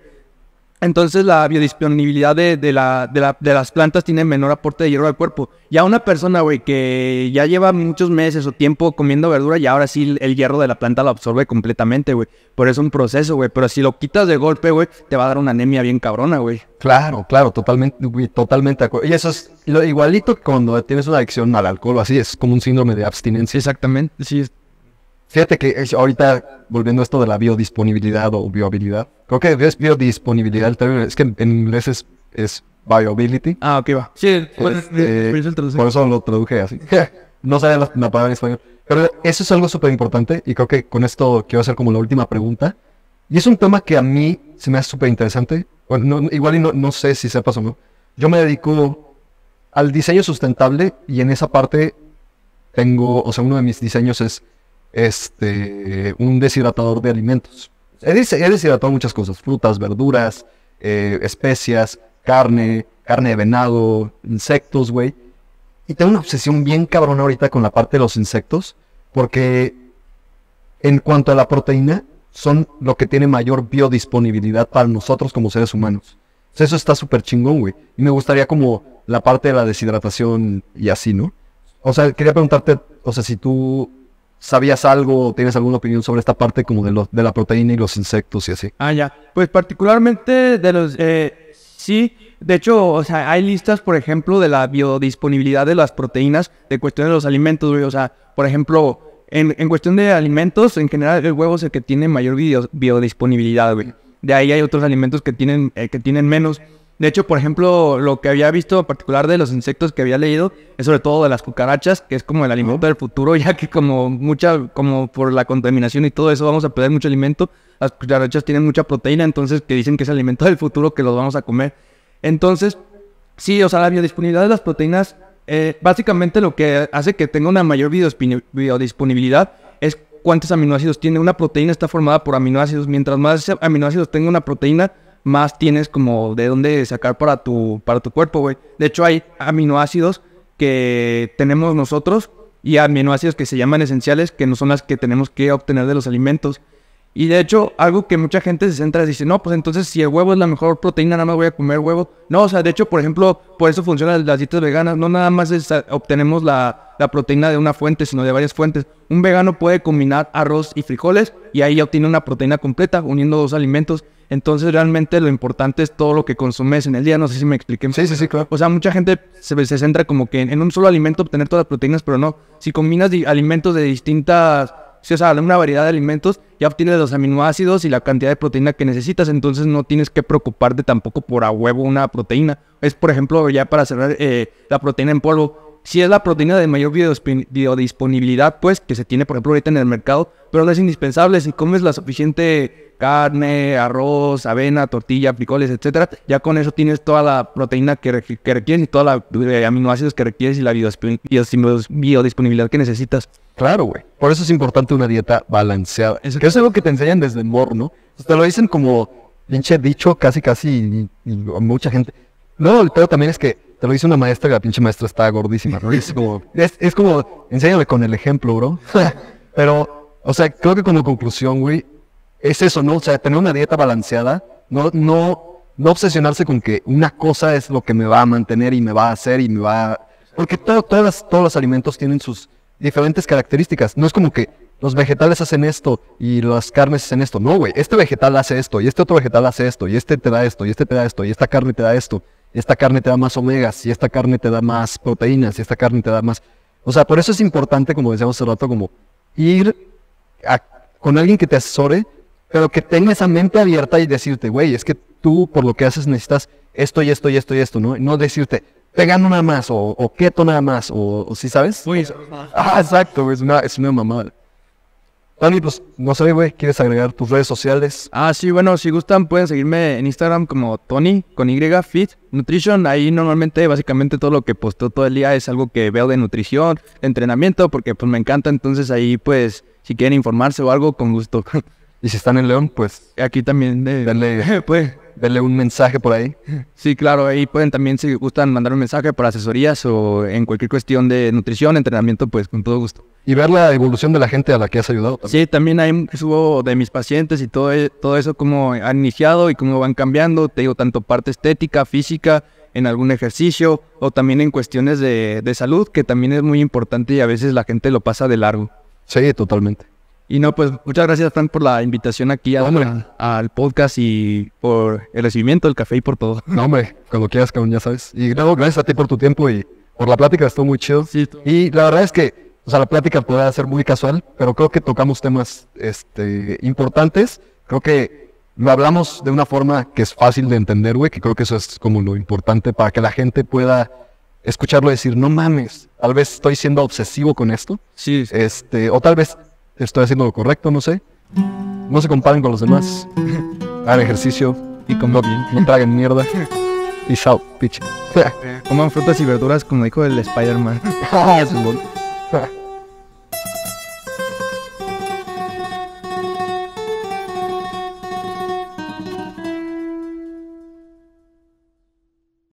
Entonces la biodisponibilidad de, la, la, de, las plantas tiene menor aporte de hierro al cuerpo. Ya una persona, güey, que ya lleva muchos meses o tiempo comiendo verdura y ahora sí el hierro de la planta lo absorbe completamente, güey. eso es un proceso, güey. Pero si lo quitas de golpe, güey, te va a dar una anemia bien cabrona, güey. Claro, claro, totalmente, güey, totalmente Y eso es lo igualito que cuando tienes una adicción al alcohol o así, es como un síndrome de abstinencia. Exactamente, sí, Fíjate que ahorita, volviendo a esto de la biodisponibilidad o viabilidad, creo que es biodisponibilidad el término, es que en inglés es, es Ah, ok, va. Sí, este, por eso lo traduje así. no sabía la, palabra en español. Pero eso es algo súper importante y creo que con esto quiero hacer como la última pregunta. Y es un tema que a mí se me hace súper interesante. igual y no, no sé si sepas o no. Yo me dedico al diseño sustentable y en esa parte tengo, o sea, uno de mis diseños es este, un deshidratador de alimentos. He, deshidratado muchas cosas, frutas, verduras, eh, especias, carne, carne de venado, insectos, güey. Y tengo una obsesión bien cabrona ahorita con la parte de los insectos, porque en cuanto a la proteína, son lo que tiene mayor biodisponibilidad para nosotros como seres humanos. eso está súper chingón, güey. Y me gustaría como la parte de la deshidratación y así, ¿no? O sea, quería preguntarte, o sea, si tú ¿Sabías algo o tienes alguna opinión sobre esta parte como de, los, de la proteína y los insectos y así? Ah, ya. Pues particularmente de los... Eh, sí, de hecho, o sea, hay listas, por ejemplo, de la biodisponibilidad de las proteínas de cuestión de los alimentos, O sea, por ejemplo, en, en, cuestión de alimentos, en general el huevo es el que tiene mayor biodisponibilidad, güey. De ahí hay otros alimentos que tienen, eh, que tienen menos. De hecho, por ejemplo, lo que había visto en particular de los insectos que había leído es sobre todo de las cucarachas, que es como el alimento oh. del futuro, ya que como mucha, como por la contaminación y todo eso vamos a perder mucho alimento. Las cucarachas tienen mucha proteína, entonces que dicen que es alimento del futuro que los vamos a comer. Entonces, sí, o sea, la biodisponibilidad de las proteínas, eh, básicamente lo que hace que tenga una mayor biodisponibilidad es cuántos aminoácidos tiene. Una proteína está formada por aminoácidos. Mientras más aminoácidos tenga una proteína, más tienes como de dónde sacar para tu, para tu cuerpo, güey. De hecho, hay aminoácidos que tenemos nosotros y aminoácidos que se llaman esenciales, que no son las que tenemos que obtener de los alimentos. Y de hecho, algo que mucha gente se centra es dice, no, pues entonces si el huevo es la mejor proteína, nada más voy a comer huevo. No, o sea, de hecho, por ejemplo, por eso funcionan las dietas veganas. No nada más ah, obtenemos la, la, proteína de una fuente, sino de varias fuentes. Un vegano puede combinar arroz y frijoles y ahí obtiene una proteína completa uniendo dos alimentos. Entonces, realmente lo importante es todo lo que consumes en el día. No sé si me expliqué. Sí, sí, sí, O sea, mucha gente se, se centra como que en, un solo alimento obtener todas las proteínas, pero no. Si combinas alimentos de distintas. Si, o sea, una variedad de alimentos, ya obtienes los aminoácidos y la cantidad de proteína que necesitas. Entonces, no tienes que preocuparte tampoco por a huevo una proteína. Es, por ejemplo, ya para cerrar eh, la proteína en polvo si es la proteína de mayor biodisponibilidad, pues, que se tiene, por ejemplo, ahorita en el mercado, pero no es indispensable. Si comes la suficiente carne, arroz, avena, tortilla, frijoles, etcétera, ya con eso tienes toda la proteína que, requieres y todos los aminoácidos que requieres y la biodisponibilidad que necesitas. Claro, güey. Por eso es importante una dieta balanceada. Eso es algo que te enseñan desde morro, ¿no? Te lo dicen como pinche dicho casi, casi, mucha gente. No, pero también es que te lo dice una maestra que la pinche maestra está gordísima, ¿no? Es como, es, como, enséñale con el ejemplo, bro. Pero, o sea, creo que como conclusión, güey, es eso, ¿no? O sea, tener una dieta balanceada, no, no, no obsesionarse con que una cosa es lo que me va a mantener y me va a hacer y me va a... Porque todas todos los alimentos tienen sus diferentes características. No es como que los vegetales hacen esto y las carnes hacen esto. No, güey, este vegetal hace esto y este otro vegetal hace esto y este te da esto y este te da esto y esta carne te da esto esta carne te da más omegas, y esta carne te da más proteínas, y esta carne te da más... O sea, por eso es importante, como decíamos hace rato, como ir a, con alguien que te asesore, pero que tenga esa mente abierta y decirte, güey, es que tú por lo que haces necesitas esto y esto y esto y esto, ¿no? No decirte, pegando nada más, o, o keto nada más, o, si sabes. ah, exacto, es una, es una mamada. Tony, pues no sé, güey, ¿quieres agregar tus redes sociales? Ah, sí, bueno, si gustan pueden seguirme en Instagram como Tony con Y Fit Nutrition. Ahí normalmente básicamente todo lo que postó todo el día es algo que veo de nutrición, de entrenamiento, porque pues me encanta. Entonces ahí pues si quieren informarse o algo, con gusto. Y si están en León, pues aquí también. Eh, de Pues verle un mensaje por ahí. Sí, claro, ahí pueden también, si gustan, mandar un mensaje por asesorías o en cualquier cuestión de nutrición, entrenamiento, pues con todo gusto. Y ver la evolución de la gente a la que has ayudado. También. Sí, también un subo de mis pacientes y todo, e, todo eso, cómo han iniciado y cómo van cambiando, te digo, tanto parte estética, física, en algún ejercicio o también en cuestiones de, de salud, que también es muy importante y a veces la gente lo pasa de largo. Sí, totalmente. Y no, pues muchas gracias, Fran, por la invitación aquí a, al podcast y por el recibimiento, del café y por todo. No, hombre, cuando quieras, cabrón, ya sabes. Y no, gracias a ti por tu tiempo y por la plática, estuvo muy chido. Sí, y la verdad es que, o sea, la plática puede ser muy casual, pero creo que tocamos temas este, importantes. Creo que lo hablamos de una forma que es fácil de entender, güey, que creo que eso es como lo importante para que la gente pueda escucharlo decir, no mames, tal vez estoy siendo obsesivo con esto. Sí. Este, o tal vez estoy haciendo lo correcto, no sé. No se comparen con los demás. Hagan ejercicio y coman bien. No traguen mierda. Y chao, Pich. Coman frutas y verduras como dijo el Spider-Man. Ah,